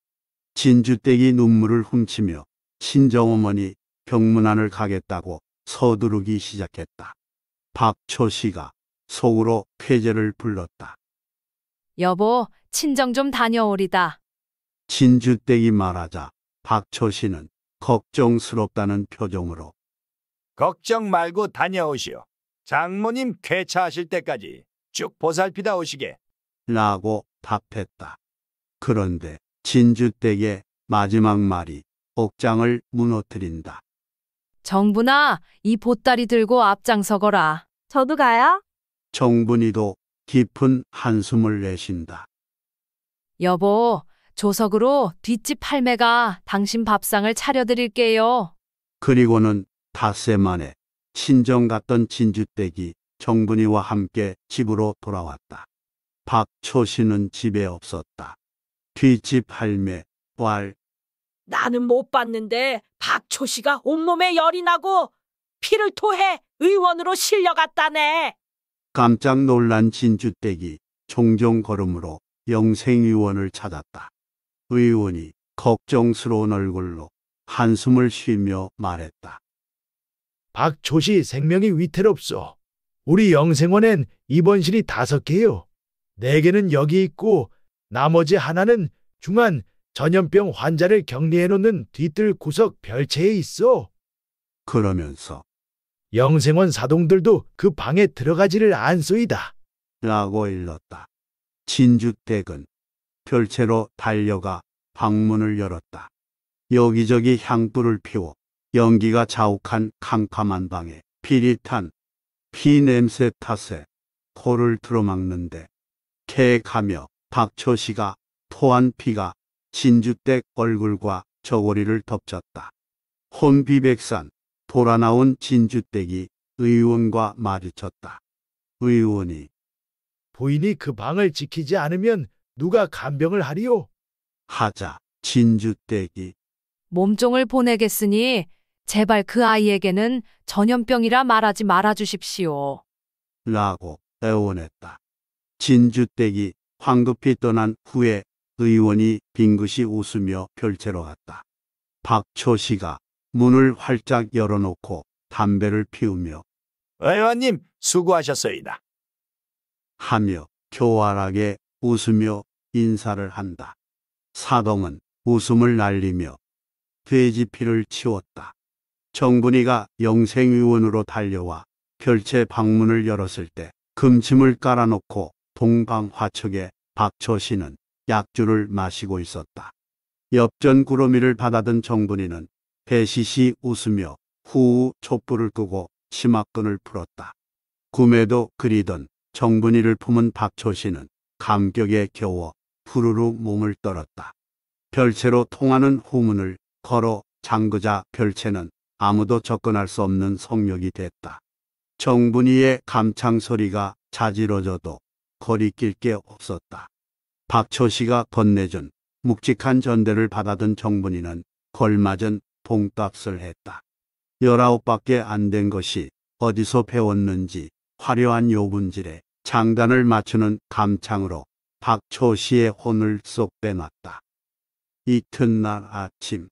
진주댁이 눈물을 훔치며 친정어머니 병문 안을 가겠다고 서두르기 시작했다. 박초 씨가 속으로 쾌제를 불렀다. 여보, 친정 좀 다녀오리다. 진주댁이 말하자 박초신은 걱정스럽다는 표정으로 걱정 말고 다녀오시오. 장모님 쾌차하실 때까지 쭉 보살피다 오시게. 라고 답했다. 그런데 진주댁의 마지막 말이 옥장을 무너뜨린다. 정분아, 이 보따리 들고 앞장서거라. 저도 가요? 정분이도 깊은 한숨을 내쉰다. 여보, 조석으로 뒷집 할매가 당신 밥상을 차려드릴게요. 그리고는 닷새 만에 친정 갔던 진주댁이 정분이와 함께 집으로 돌아왔다. 박초신은 집에 없었다. 뒷집 할매, 왈, 나는 못 봤는데 박초 씨가 온몸에 열이 나고 피를 토해 의원으로 실려갔다네. 깜짝 놀란 진주댁이 종종 걸음으로 영생의원을 찾았다. 의원이 걱정스러운 얼굴로 한숨을 쉬며 말했다. 박조시 생명이 위태롭소. 우리 영생원엔 입원실이 다섯 개요. 네 개는 여기 있고 나머지 하나는 중한 전염병 환자를 격리해놓는 뒤뜰 구석 별채에 있어. 그러면서 영생원 사동들도 그 방에 들어가지를 않소이다. 라고 일렀다. 진주댁은 별채로 달려가 방문을 열었다. 여기저기 향불을 피워 연기가 자욱한 캄캄한 방에 비릿한 피 냄새 탓에 코를 들어막는데 캐하며 박초 씨가 토한 피가 진주댁 얼굴과 저고리를 덮쳤다. 혼비백산 돌아 나온 진주댁이 의원과 마주쳤다. 의원이 보인이 그 방을 지키지 않으면 누가 간병을 하리요? 하자 진주떼기 몸종을 보내겠으니 제발 그 아이에게는 전염병이라 말하지 말아주십시오. 라고 애원했다. 진주떼기 황급히 떠난 후에 의원이 빙긋이 웃으며 별채로 갔다. 박초씨가 문을 활짝 열어놓고 담배를 피우며 의원님 수고하셨습니다. 하며 교활하게 웃으며 인사를 한다. 사동은 웃음을 날리며 돼지 피를 치웠다. 정분이가 영생의원으로 달려와 별채 방문을 열었을 때 금침을 깔아놓고 동방화척에 박초씨는 약주를 마시고 있었다. 옆전 구러미를 받아든 정분이는 배시시 웃으며 후우 촛불을 끄고 치마끈을 풀었다. 구매도 그리던 정분이를 품은 박초씨는 감격에 겨워 푸르르 몸을 떨었다. 별채로 통하는 후문을 걸어 잠그자 별채는 아무도 접근할 수 없는 성역이 됐다. 정분이의 감창 소리가 자지러져도 거리낄 게 없었다. 박초 씨가 건네준 묵직한 전대를 받아든 정분이는 걸맞은 봉값을 했다. 열아홉밖에 안 된 것이 어디서 배웠는지 화려한 요분질에 장단을 맞추는 감창으로 박초 씨의 혼을 쏙 빼놨다. 이튿날 아침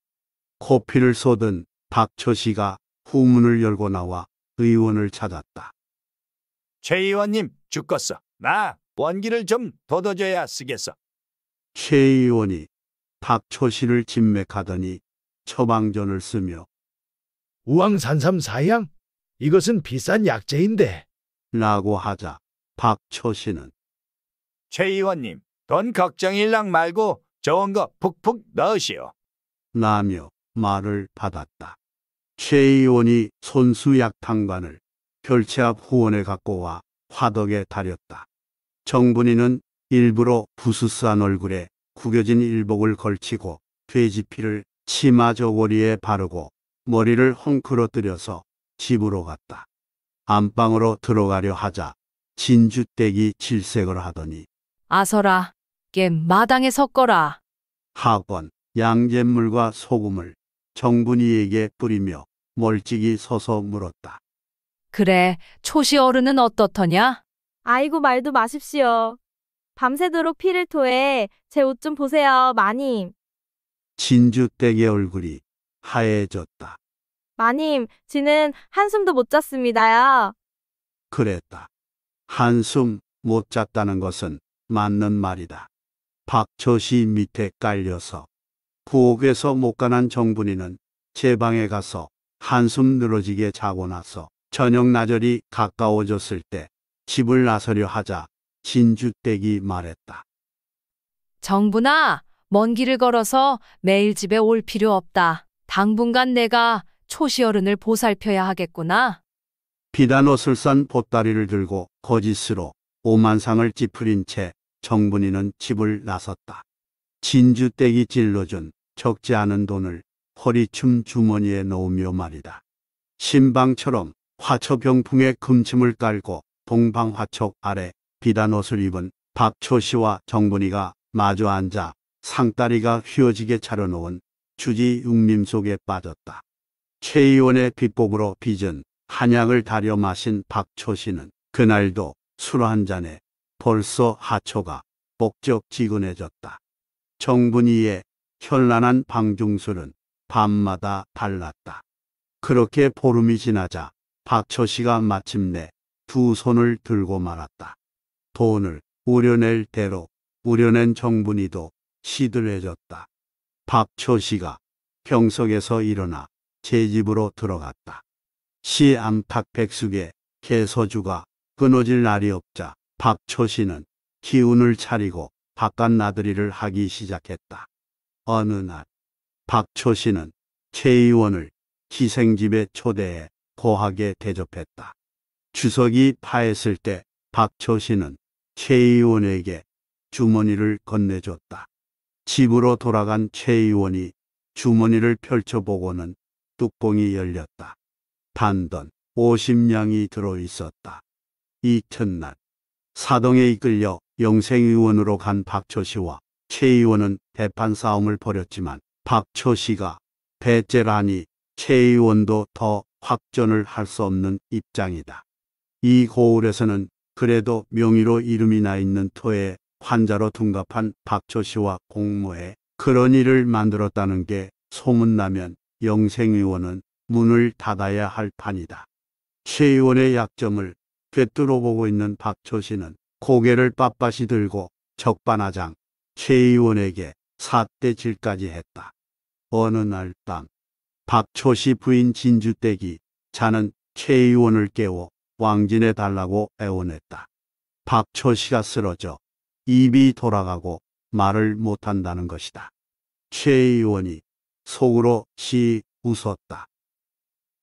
코피를 쏟은 박초 씨가 후문을 열고 나와 의원을 찾았다. 최 의원님 죽겠어. 나 원기를 좀 돋워줘야 쓰겠어. 최 의원이 박초 씨를 진맥하더니 처방전을 쓰며 우왕산삼 사양? 이것은 비싼 약재인데. 라고 하자 박초신은최 의원님, 돈 걱정일랑 말고 좋은 거 푹푹 넣으시오. 라며 말을 받았다. 최 의원이 손수 약탕관을 별채 앞 후원에 갖고 와 화덕에 다렸다. 정분이는 일부러 부스스한 얼굴에 구겨진 일복을 걸치고 돼지피를 치마 저고리에 바르고 머리를 헝클어뜨려서 집으로 갔다. 안방으로 들어가려 하자 진주댁이 질색을 하더니 아서라 깨 마당에 섞어라 하건 양잿물과 소금을 정분이에게 뿌리며 멀찍이 서서 물었다. 그래 초시 어른은 어떻더냐 아이고 말도 마십시오. 밤새도록 피를 토해 제 옷 좀 보세요, 마님. 진주댁의 얼굴이 하얘졌다. 마님, 지는 한숨도 못 잤습니다요. 그랬다. 한숨 못 잤다는 것은 맞는 말이다. 박초시 밑에 깔려서 부엌에서 못가난 정분이는 제 방에 가서 한숨 늘어지게 자고 나서 저녁 나절이 가까워졌을 때 집을 나서려 하자 진주댁이 말했다. 정분아, 먼 길을 걸어서 매일 집에 올 필요 없다. 당분간 내가 초시 어른을 보살펴야 하겠구나. 비단 옷을 싼 보따리를 들고 거짓으로 오만상을 찌푸린 채 정분이는 집을 나섰다. 진주떼기 찔러준 적지 않은 돈을 허리춤 주머니에 넣으며 말이다. 신방처럼 화초병풍에 금침을 깔고 동방화촉 아래 비단 옷을 입은 박초씨와 정분이가 마주 앉아 상다리가 휘어지게 차려놓은 주지 육림 속에 빠졌다. 최의원의 비법으로 빚은 한약을 다려 마신 박초 씨는 그날도 술 한 잔에 벌써 하초가 목적지근해졌다. 정분이의 현란한 방중술은 밤마다 달랐다. 그렇게 보름이 지나자 박초 씨가 마침내 두 손을 들고 말았다. 돈을 우려낼 대로 우려낸 정분이도 시들해졌다. 박초 씨가 병석에서 일어나 제 집으로 들어갔다. 시 안팎 백숙에 개소주가 끊어질 날이 없자 박초신는 기운을 차리고 바깥 나들이를 하기 시작했다. 어느 날박초신는최 의원을 기생집에 초대해 고하게 대접했다. 주석이 파했을 때박초신는최 의원에게 주머니를 건네줬다. 집으로 돌아간 최 의원이 주머니를 펼쳐보고는 뚜껑이 열렸다. 단돈 50냥이 들어 있었다. 이튿날 사동에 이끌려 영생의원으로 간 박초 씨와 최 의원은 대판 싸움을 벌였지만 박초 씨가 배째라니 최 의원도 더 확전을 할 수 없는 입장이다. 이고울에서는 그래도 명의로 이름이 나 있는 터에 환자로 둔갑한 박초 씨와 공모해 그런 일을 만들었다는 게 소문나면 영생의원은 문을 닫아야 할 판이다. 최 의원의 약점을 꿰뚫어 보고 있는 박초신은 고개를 빳빳이 들고 적반하장 최 의원에게 사대질까지 했다. 어느 날 밤 박초시 부인 진주댁이 자는 최 의원을 깨워 왕진해 달라고 애원했다. 박초시가 쓰러져 입이 돌아가고 말을 못한다는 것이다. 최 의원이 속으로 시 웃었다.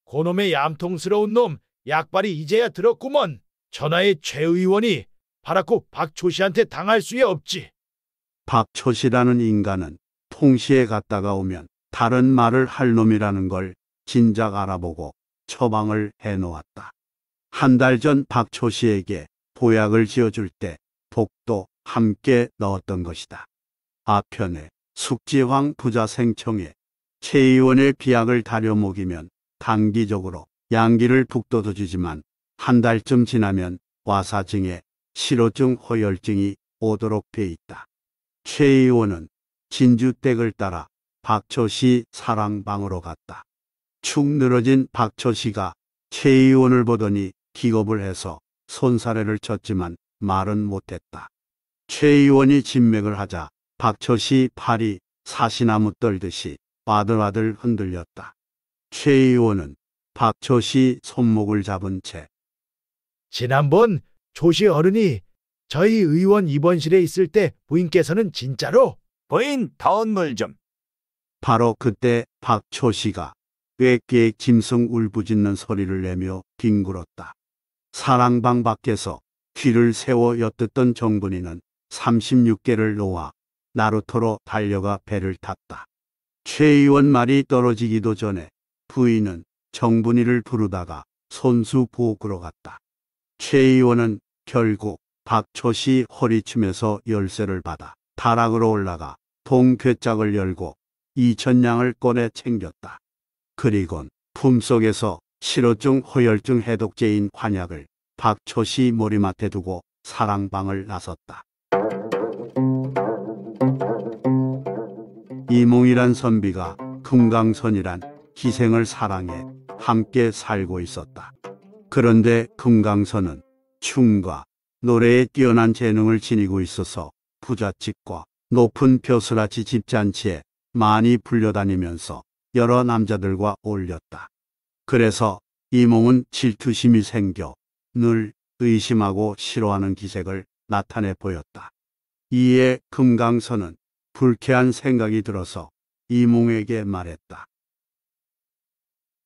고놈의 얌통스러운 놈 약발이 이제야 들었구먼. 전하의 최 의원이 바라코 박초 씨한테 당할 수야 없지. 박초 씨라는 인간은 통시에 갔다가 오면 다른 말을 할 놈이라는 걸 진작 알아보고 처방을 해놓았다. 한 달 전 박초 씨에게 보약을 지어줄 때복도 함께 넣었던 것이다. 아편에 숙지황 부자 생청에 최 의원의 비약을 다려 먹이면 단기적으로 양기를 북돋워주지만 한 달쯤 지나면 와사증에 실오증 허혈증이 오도록 돼 있다. 최 의원은 진주댁을 따라 박초시 사랑방으로 갔다. 축 늘어진 박초시가 최 의원을 보더니 기겁을 해서 손사래를 쳤지만 말은 못했다. 최 의원이 진맥을 하자 박초시 팔이 사시나무 떨듯이 빠들빠들 흔들렸다. 최 의원은 박초씨 손목을 잡은 채 지난번 조씨 어른이 저희 의원 입원실에 있을 때 부인께서는 진짜로 부인 더운 물 좀. 바로 그때 박초 씨가 꾀꾀 짐승 울부짖는 소리를 내며 뒹굴었다. 사랑방 밖에서 귀를 세워 엿듣던 정분이는 36개를 놓아 나루토로 달려가 배를 탔다. 최 의원 말이 떨어지기도 전에 부인은 정분이를 부르다가 손수 부엌으로 갔다. 최 의원은 결국 박초씨 허리춤에서 열쇠를 받아 다락으로 올라가 동쾌짝을 열고 이천냥을 꺼내 챙겼다. 그리곤 품속에서 실어증 허혈증 해독제인 환약을 박초씨 머리맡에 두고 사랑방을 나섰다. 이몽이란 선비가 금강선이란 희생을 사랑해 함께 살고 있었다. 그런데 금강선은 춤과 노래에 뛰어난 재능을 지니고 있어서 부잣집과 높은 벼슬아치 집잔치에 많이 불려다니면서 여러 남자들과 어울렸다. 그래서 이몽은 질투심이 생겨 늘 의심하고 싫어하는 기색을 나타내 보였다. 이에 금강선은 불쾌한 생각이 들어서 이몽에게 말했다.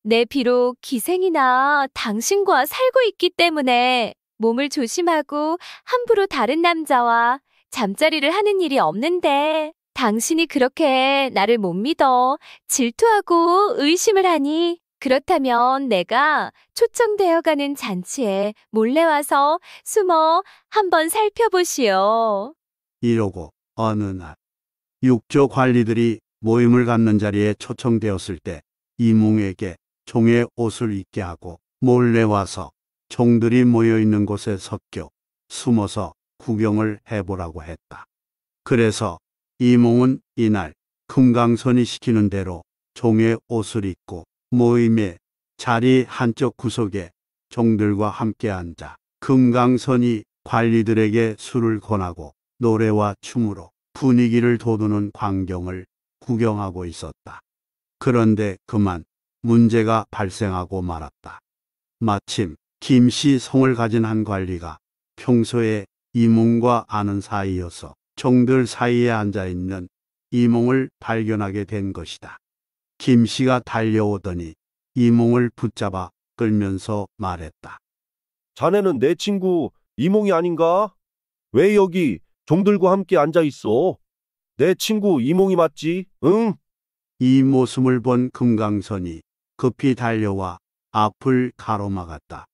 내 비록 기생이나 당신과 살고 있기 때문에 몸을 조심하고 함부로 다른 남자와 잠자리를 하는 일이 없는데 당신이 그렇게 나를 못 믿어 질투하고 의심을 하니 그렇다면 내가 초청되어가는 잔치에 몰래 와서 숨어 한번 살펴보시오. 이러고 어느 날 육조 관리들이 모임을 갖는 자리에 초청되었을 때 이몽에게 종의 옷을 입게 하고 몰래 와서 종들이 모여 있는 곳에 섞여 숨어서 구경을 해보라고 했다. 그래서 이몽은 이날 금강선이 시키는 대로 종의 옷을 입고 모임의 자리 한쪽 구석에 종들과 함께 앉아 금강선이 관리들에게 술을 권하고 노래와 춤으로 분위기를 돋우는 광경을 구경하고 있었다. 그런데 그만 문제가 발생하고 말았다. 마침 김씨 성을 가진 한 관리가 평소에 이몽과 아는 사이여서 종들 사이에 앉아 있는 이몽을 발견하게 된 것이다. 김씨가 달려오더니 이몽을 붙잡아 끌면서 말했다. 자네는 내 친구 이몽이 아닌가? 왜 여기 종들과 함께 앉아 있어? 내 친구 이몽이 맞지? 응? 이 모습을 본 금강선이 급히 달려와 앞을 가로막았다.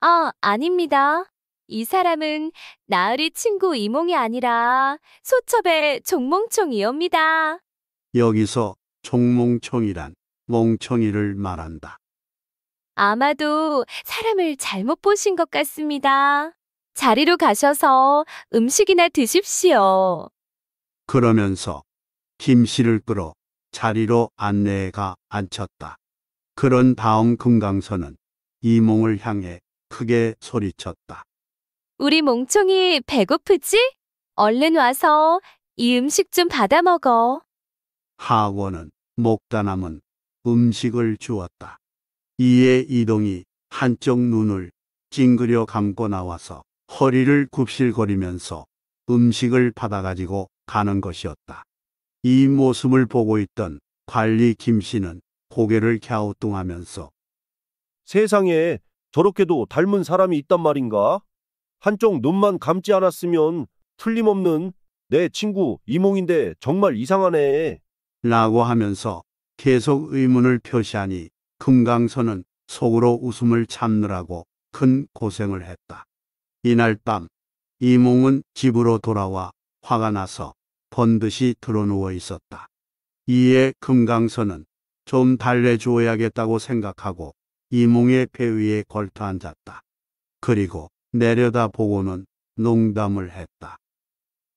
아, 아닙니다. 이 사람은 나으리 친구 이몽이 아니라 소첩의 종몽총이옵니다. 여기서 종몽총이란 멍청이를 말한다. 아마도 사람을 잘못 보신 것 같습니다. 자리로 가셔서 음식이나 드십시오. 그러면서 김 씨를 끌어 자리로 안내가 앉혔다. 그런 다음 금강선은 이몽을 향해 크게 소리쳤다. 우리 몽총이 배고프지? 얼른 와서 이 음식 좀 받아 먹어. 하원은 목다남은 음식을 주었다. 이에 이동이 한쪽 눈을 찡그려 감고 나와서 허리를 굽실거리면서 음식을 받아가지고 가는 것이었다. 이 모습을 보고 있던 관리 김 씨는 고개를 갸우뚱하면서 세상에 저렇게도 닮은 사람이 있단 말인가? 한쪽 눈만 감지 않았으면 틀림없는 내 친구 이몽인데 정말 이상하네. 라고 하면서 계속 의문을 표시하니 금강선은 속으로 웃음을 참느라고 큰 고생을 했다. 이날 밤 이몽은 집으로 돌아와 화가 나서 번듯이 드러누워 있었다. 이에 금강선은 좀 달래주어야겠다고 생각하고 이몽의 배 위에 걸터앉았다. 그리고 내려다보고는 농담을 했다.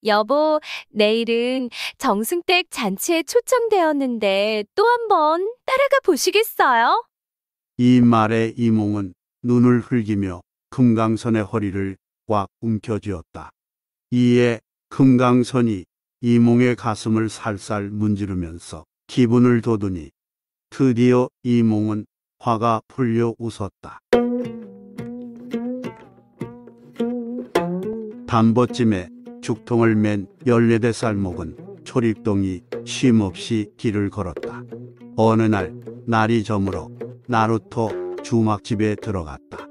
여보, 내일은 정승댁 잔치에 초청되었는데 또 한번 따라가 보시겠어요? 이 말에 이몽은 눈을 흘기며 금강선의 허리를 꽉 움켜쥐었다. 이에 금강선이 이몽의 가슴을 살살 문지르면서 기분을 돋우니 드디어 이몽은 화가 풀려 웃었다. 담보찜에 죽통을 맨 14대 쌀목은 초립동이 쉼없이 길을 걸었다. 어느 날 날이 저물어 나루토 주막집에 들어갔다.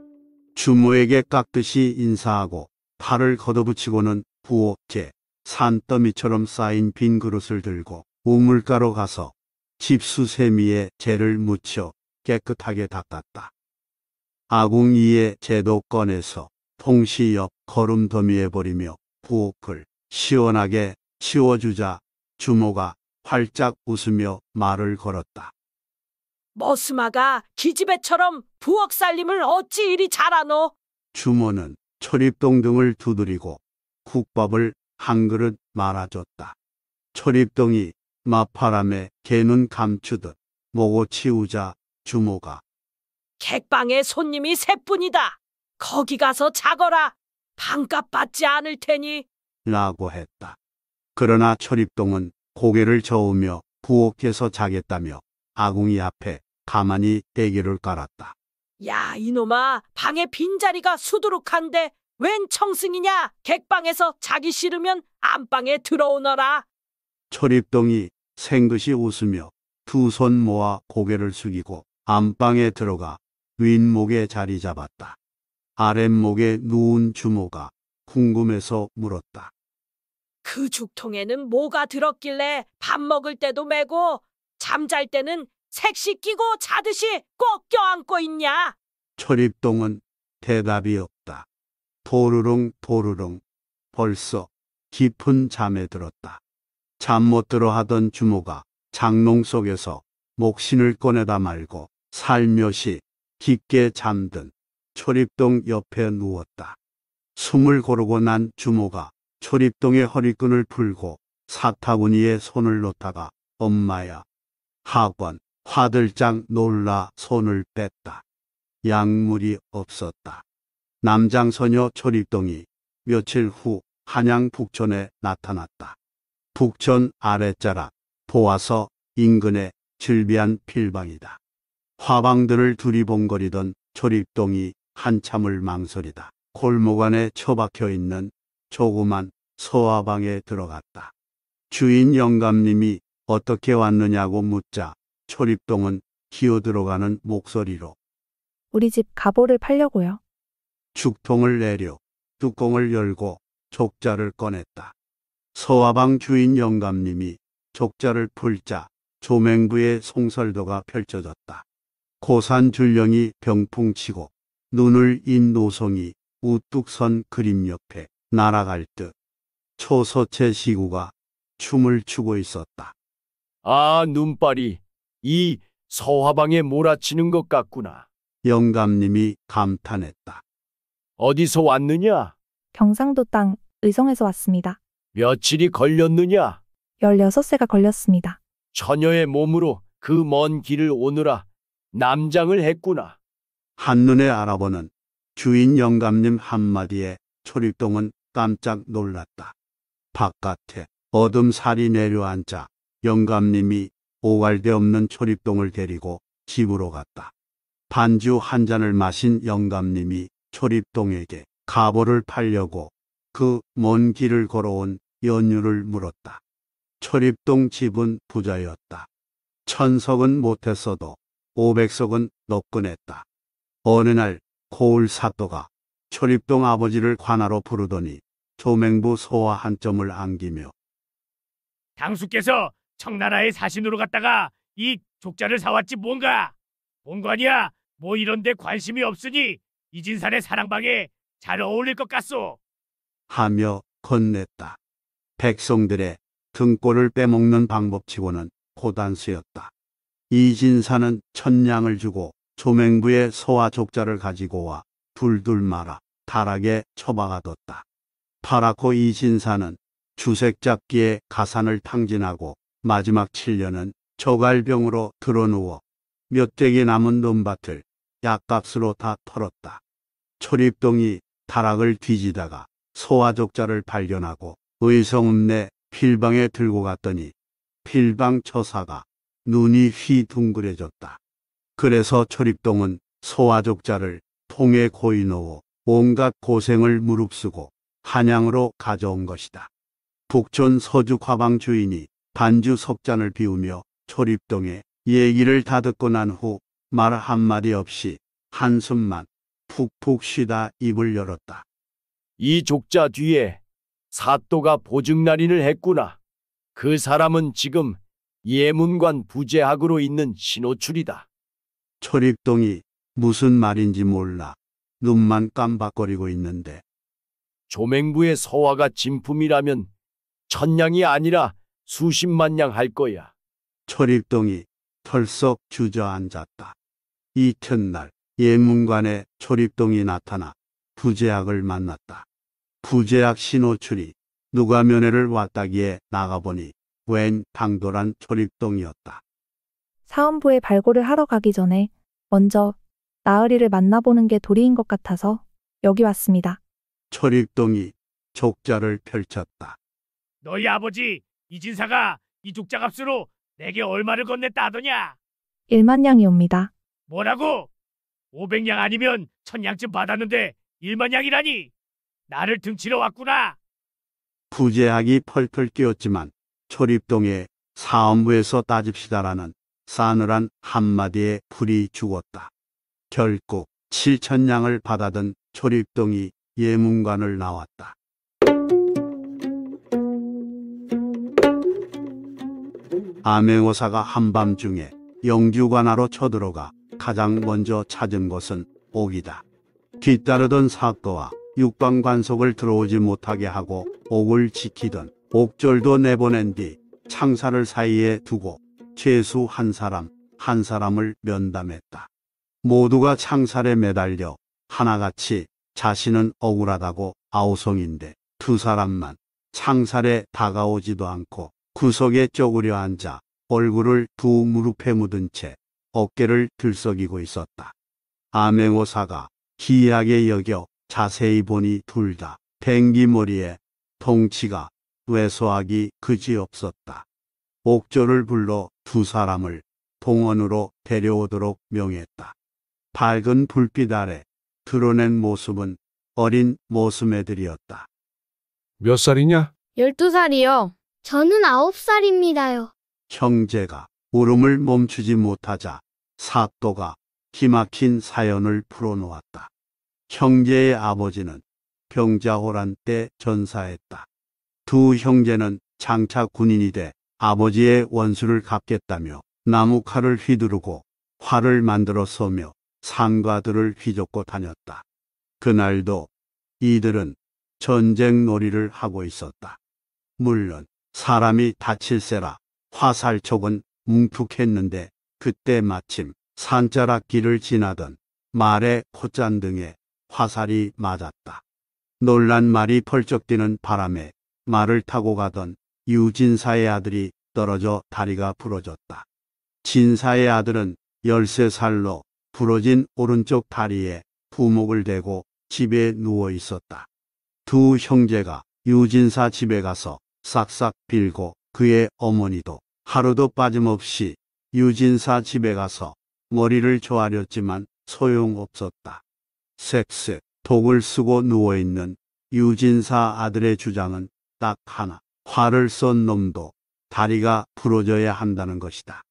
주모에게 깍듯이 인사하고 팔을 걷어붙이고는 부엌에 산더미처럼 쌓인 빈 그릇을 들고 우물가로 가서 집수세미에 재를 묻혀 깨끗하게 닦았다. 아궁이에 재도 꺼내서 통시 옆걸음 더미에 버리며 부엌을 시원하게 치워주자 주모가 활짝 웃으며 말을 걸었다. 머스마가 기집애처럼 부엌 살림을 어찌 이리 잘하노? 주모는 초립동 등을 두드리고 국밥을 한 그릇 말아줬다. 초립동이 마파람에 개눈 감추듯 모고 치우자 주모가 객방에 손님이 세 분이다. 거기 가서 자거라. 방값 받지 않을 테니. 라고 했다. 그러나 초립동은 고개를 저으며 부엌에서 자겠다며 아궁이 앞에 가만히 대기를 깔았다. 야 이놈아 방에 빈자리가 수두룩한데 웬 청승이냐? 객방에서 자기 싫으면 안방에 들어오너라. 철입동이 생듯이 웃으며 두 손 모아 고개를 숙이고 안방에 들어가 윗목에 자리 잡았다. 아랫목에 누운 주모가 궁금해서 물었다. 그 죽통에는 뭐가 들었길래 밥 먹을 때도 메고 잠잘 때는 색시 끼고 자듯이 꼭 껴안고 있냐? 철입동은 대답이 도르릉 도르릉 벌써 깊은 잠에 들었다. 잠 못 들어 하던 주모가 장롱 속에서 목신을 꺼내다 말고 살며시 깊게 잠든 초립동 옆에 누웠다. 숨을 고르고 난 주모가 초립동의 허리끈을 풀고 사타구니에 손을 놓다가 엄마야 학원 화들짝 놀라 손을 뺐다. 약물이 없었다. 남장서녀 철일동이 며칠 후 한양 북천에 나타났다. 북천 아랫자락 보아서 인근의 질비한 필방이다. 화방들을 두리번거리던 초립동이 한참을 망설이다. 골목 안에 처박혀 있는 조그만 소화방에 들어갔다. 주인 영감님이 어떻게 왔느냐고 묻자 초립동은 기어 들어가는 목소리로 우리 집 가보를 팔려고요. 죽통을 내려 뚜껑을 열고 족자를 꺼냈다. 서화방 주인 영감님이 족자를 풀자 조맹부의 송설도가 펼쳐졌다. 고산 줄령이 병풍치고 눈을 인 노송이 우뚝 선 그림 옆에 날아갈 듯 초서체 시구가 춤을 추고 있었다. 아 눈발이 이 서화방에 몰아치는 것 같구나. 영감님이 감탄했다. 어디서 왔느냐? 경상도 땅 의성에서 왔습니다. 며칠이 걸렸느냐? 16세가 걸렸습니다. 처녀의 몸으로 그 먼 길을 오느라 남장을 했구나. 한눈에 알아보는 주인 영감님 한마디에 초립동은 깜짝 놀랐다. 바깥에 어둠살이 내려앉자 영감님이 오갈데 없는 초립동을 데리고 집으로 갔다. 반주 한 잔을 마신 영감님이 초립동에게 갑옷을 팔려고 그 먼 길을 걸어온 연유를 물었다. 초립동 집은 부자였다. 천석은 못했어도 오백석은 너끈했다. 어느 날 고을 사또가 초립동 아버지를 관하로 부르더니 조맹부 소화 한 점을 안기며 당수께서 청나라에 사신으로 갔다가 이 족자를 사왔지 뭔가 본관이야 뭐 이런데 관심이 없으니 이진산의 사랑방에 잘 어울릴 것 같소. 하며 건넸다. 백성들의 등골을 빼먹는 방법치고는 고단수였다. 이진산은 천냥을 주고 조맹부의 소와 족자를 가지고 와 둘둘 말아 타락에 처박아뒀다. 파라코 이진산은 주색잡기에 가산을 탕진하고 마지막 7년은 저갈병으로 드러누워 몇 대기 남은 논밭을 약값으로 다 털었다. 초립동이 다락을 뒤지다가 소화족자를 발견하고 의성읍내 필방에 들고 갔더니 필방 처사가 눈이 휘둥그레졌다. 그래서 초립동은 소화족자를 통에 고이 넣어 온갖 고생을 무릅쓰고 한양으로 가져온 것이다. 북촌 서죽 화방 주인이 반주 석잔을 비우며 초립동에 얘기를 다 듣고 난후 말 한마디 없이 한숨만 푹푹 쉬다 입을 열었다. 이 족자 뒤에 사또가 보증날인을 했구나. 그 사람은 지금 예문관 부재학으로 있는 신호출이다. 초릭동이 무슨 말인지 몰라 눈만 깜박거리고 있는데 조맹부의 서화가 진품이라면 천냥이 아니라 수십만 냥 할 거야. 초릭동이 털썩 주저앉았다. 이튿날 예문관의 초립동이 나타나 부재학을 만났다. 부재학 신호출이 누가 면회를 왔다기에 나가보니 웬 당돌한 초립동이었다. 사원부에 발굴을 하러 가기 전에 먼저 나으리를 만나보는 게 도리인 것 같아서 여기 왔습니다. 초립동이 족자를 펼쳤다. 너희 아버지 이진사가 이 족자 값으로 내게 얼마를 건넸다더냐? 1만 냥이 옵니다. 뭐라고? 500냥 아니면 1000냥쯤 받았는데 1만냥이라니! 나를 등치러 왔구나! 부재학이 펄펄 뛰었지만 초립동의 사업부에서 따집시다라는 싸늘한 한마디에 불이 죽었다. 결국 7천냥을 받아든 초립동이 예문관을 나왔다. 암행어사가 한밤중에 영주관하로 쳐들어가 가장 먼저 찾은 것은 옥이다. 뒤따르던 사거와 육방관속을 들어오지 못하게 하고 옥을 지키던 옥절도 내보낸 뒤 창사를 사이에 두고 최수 한 사람 한 사람을 면담했다. 모두가 창살에 매달려 하나같이 자신은 억울하다고 아우성인데 두 사람만 창살에 다가오지도 않고 구석에 쪼그려 앉아 얼굴을 두 무릎에 묻은 채 어깨를 들썩이고 있었다. 암행어사가 기이하게 여겨 자세히 보니 둘 다 뱅기머리에 통치가 왜소하기 그지없었다. 옥조를 불러 두 사람을 동원으로 데려오도록 명했다. 밝은 불빛 아래 드러낸 모습은 어린 모습애들이었다. 몇 살이냐? 열두 살이요 저는 아홉 살입니다요 형제가 울음을 멈추지 못하자 사또가 기막힌 사연을 풀어놓았다. 형제의 아버지는 병자호란 때 전사했다. 두 형제는 장차 군인이 돼 아버지의 원수를 갚겠다며 나무 칼을 휘두르고 활을 만들어 쏘며 상가들을 휘젓고 다녔다. 그날도 이들은 전쟁 놀이를 하고 있었다. 물론 사람이 다칠세라 화살촉은 뭉툭했는데 그때 마침 산자락 길을 지나던 말의 콧잔등에 화살이 맞았다. 놀란 말이 펄쩍 뛰는 바람에 말을 타고 가던 유진사의 아들이 떨어져 다리가 부러졌다. 진사의 아들은 13살로 부러진 오른쪽 다리에 부목을 대고 집에 누워 있었다. 두 형제가 유진사 집에 가서 싹싹 빌고 그의 어머니도 하루도 빠짐없이 유진사 집에 가서 머리를 조아렸지만 소용없었다. 섹스, 독을 쓰고 누워있는 유진사 아들의 주장은 딱 하나. 화를 쏜 놈도 다리가 부러져야 한다는 것이다.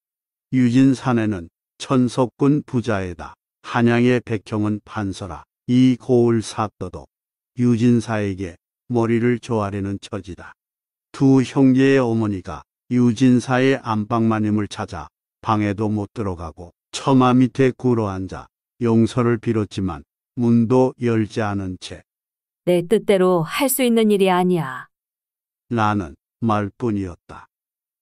유진사네는 천석군 부자에다 한양의 백형은 판서라 이 고을 사떠도 유진사에게 머리를 조아리는 처지다. 두 형제의 어머니가 유진사의 안방마님을 찾아 방에도 못 들어가고 처마 밑에 굴어앉아 용서를 빌었지만 문도 열지 않은 채 내 뜻대로 할 수 있는 일이 아니야. 라는 말뿐이었다.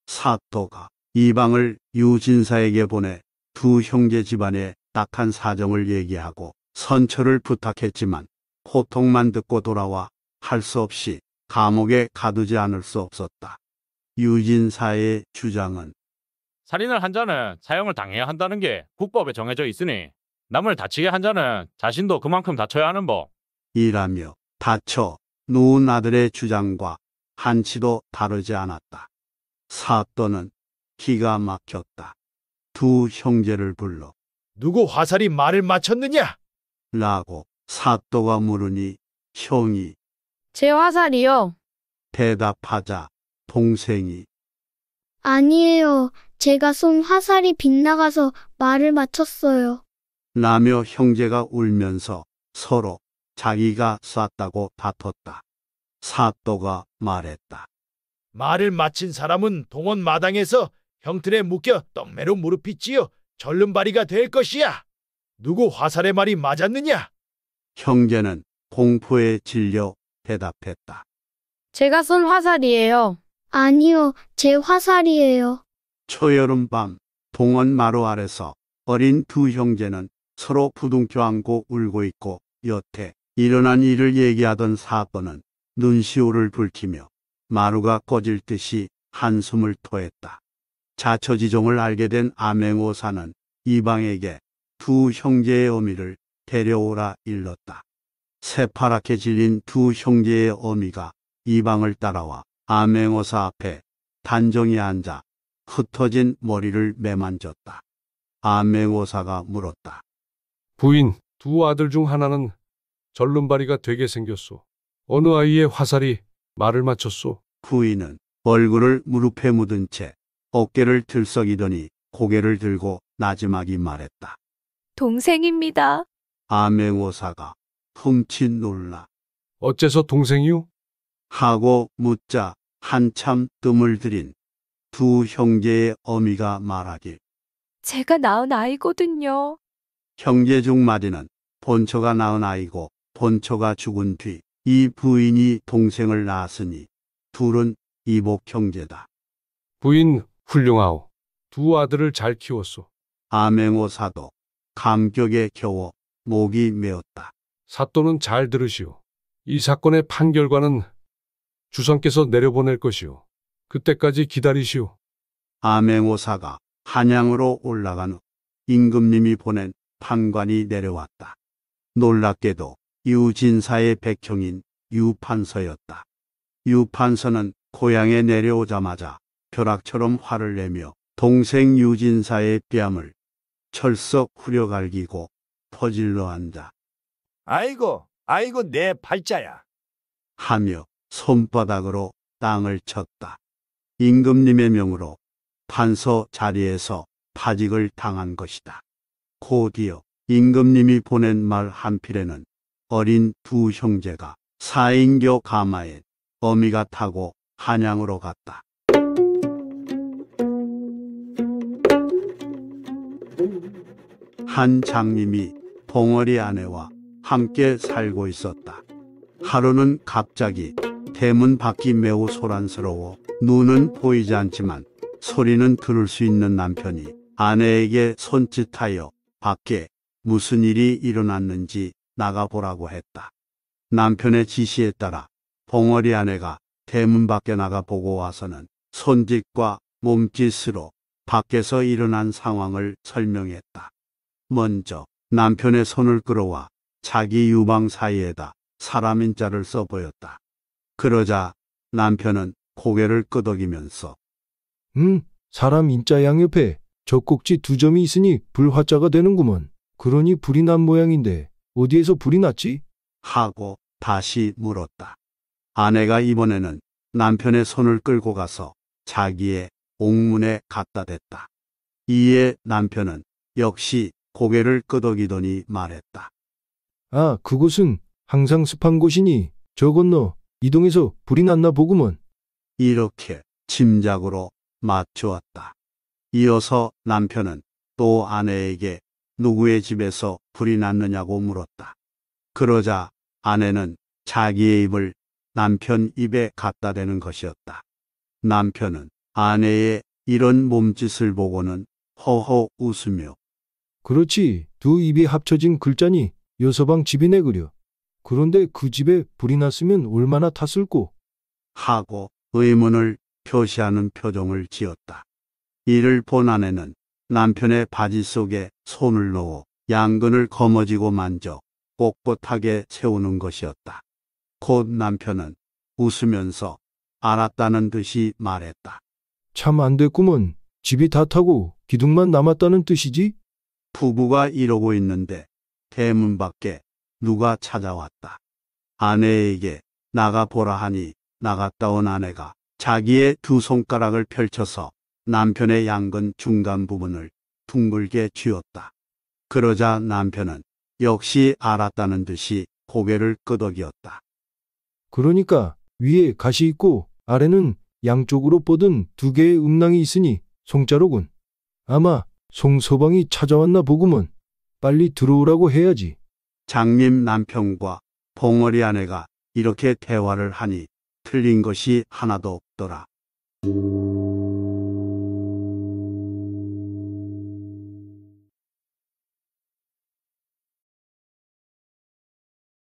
사또가 이 방을 유진사에게 보내 두 형제 집안의 딱한 사정을 얘기하고 선처를 부탁했지만 고통만 듣고 돌아와 할 수 없이 감옥에 가두지 않을 수 없었다. 유진사의 주장은 살인을 한 자는 사형을 당해야 한다는 게 국법에 정해져 있으니 남을 다치게 한 자는 자신도 그만큼 다쳐야 하는 법이라며 다쳐 누운 아들의 주장과 한치도 다르지 않았다. 사또는 기가 막혔다. 두 형제를 불러 누구 화살이 말을 맞췄느냐? 라고 사또가 물으니 형이 제 화살이요. 대답하자 동생이. 아니에요. 제가 쏜 화살이 빗나가서 말을 맞췄어요. 라며 형제가 울면서 서로 자기가 쐈다고 다퉜다. 사또가 말했다. 말을 마친 사람은 동원 마당에서 형틀에 묶여 떡매로 무릎이 찌어 절름발이가 될 것이야. 누구 화살의 말이 맞았느냐? 형제는 공포에 질려 대답했다. 제가 쏜 화살이에요. 아니요, 제 화살이에요. 초여름 밤 동원 마루 아래서 어린 두 형제는 서로 부둥켜 안고 울고 있고 여태 일어난 일을 얘기하던 사건은 눈시울을 붉히며 마루가 꺼질 듯이 한숨을 토했다. 자처지종을 알게 된 암행오사는 이방에게 두 형제의 어미를 데려오라 일렀다. 새파랗게 질린 두 형제의 어미가 이방을 따라와 암행어사 앞에 단정히 앉아 흩어진 머리를 매만졌다. 암행어사가 물었다. 부인, 두 아들 중 하나는 절름발이가 되게 생겼소. 어느 아이의 화살이 말을 맞췄소. 부인은 얼굴을 무릎에 묻은 채 어깨를 들썩이더니 고개를 들고 나지막이 말했다. 동생입니다. 암행어사가 훔친 놀라 어째서 동생이요? 하고 묻자 한참 뜸을 들인 두 형제의 어미가 말하길 제가 낳은 아이거든요. 형제 중 마디는 본처가 낳은 아이고 본처가 죽은 뒤 이 부인이 동생을 낳았으니 둘은 이복 형제다. 부인 훌륭하오. 두 아들을 잘 키웠소. 아맹호 사도 감격에 겨워 목이 메었다. 사또는 잘 들으시오. 이 사건의 판결과는 주상께서 내려보낼 것이오. 그때까지 기다리시오. 암행오사가 한양으로 올라간 후 임금님이 보낸 판관이 내려왔다. 놀랍게도 유진사의 백형인 유판서였다. 유판서는 고향에 내려오자마자 벼락처럼 화를 내며 동생 유진사의 뺨을 철썩 후려갈기고 퍼질러 앉아 아이고, 아이고 내 팔자야. 하며 손바닥으로 땅을 쳤다. 임금님의 명으로 판서 자리에서 파직을 당한 것이다. 곧이어 임금님이 보낸 말 한필에는 어린 두 형제가 사인교 가마에 어미가 타고 한양으로 갔다. 한 장님이 봉어리 아내와 함께 살고 있었다. 하루는 갑자기 대문 밖이 매우 소란스러워 눈은 보이지 않지만 소리는 들을 수 있는 남편이 아내에게 손짓하여 밖에 무슨 일이 일어났는지 나가보라고 했다. 남편의 지시에 따라 봉어리 아내가 대문 밖에 나가 보고 와서는 손짓과 몸짓으로 밖에서 일어난 상황을 설명했다. 먼저 남편의 손을 끌어와 자기 유방 사이에다 사람인 자를 써 보였다. 그러자 남편은 고개를 끄덕이면서 음, 사람 인자양 옆에 젖꼭지 두 점이 있으니 불화자가 되는구먼. 그러니 불이 난 모양인데 어디에서 불이 났지? 하고 다시 물었다. 아내가 이번에는 남편의 손을 끌고 가서 자기의 옥문에 갖다 댔다. 이에 남편은 역시 고개를 끄덕이더니 말했다. 아, 그곳은 항상 습한 곳이니 저 건너 이동해서 불이 났나 보구먼. 이렇게 짐작으로 맞추었다. 이어서 남편은 또 아내에게 누구의 집에서 불이 났느냐고 물었다. 그러자 아내는 자기의 입을 남편 입에 갖다 대는 것이었다. 남편은 아내의 이런 몸짓을 보고는 허허 웃으며 그렇지 두 입이 합쳐진 글자니 요서방 집이네 그려. 그런데 그 집에 불이 났으면 얼마나 탔을꼬? 하고 의문을 표시하는 표정을 지었다. 이를 본 아내는 남편의 바지 속에 손을 넣어 양근을 거머쥐고 만져 꼿꼿하게 세우는 것이었다. 곧 남편은 웃으면서 알았다는 듯이 말했다. 참 안 됐구먼. 집이 다 타고 기둥만 남았다는 뜻이지? 부부가 이러고 있는데 대문 밖에 누가 찾아왔다. 아내에게 나가보라 하니 나갔다 온 아내가 자기의 두 손가락을 펼쳐서 남편의 양근 중간 부분을 둥글게 쥐었다. 그러자 남편은 역시 알았다는 듯이 고개를 끄덕이었다. 그러니까 위에 가시 있고 아래는 양쪽으로 뻗은 두 개의 음낭이 있으니 송자로군. 아마 송소방이 찾아왔나 보구먼. 빨리 들어오라고 해야지. 장님 남편과 봉어리 아내가 이렇게 대화를 하니 틀린 것이 하나도 없더라.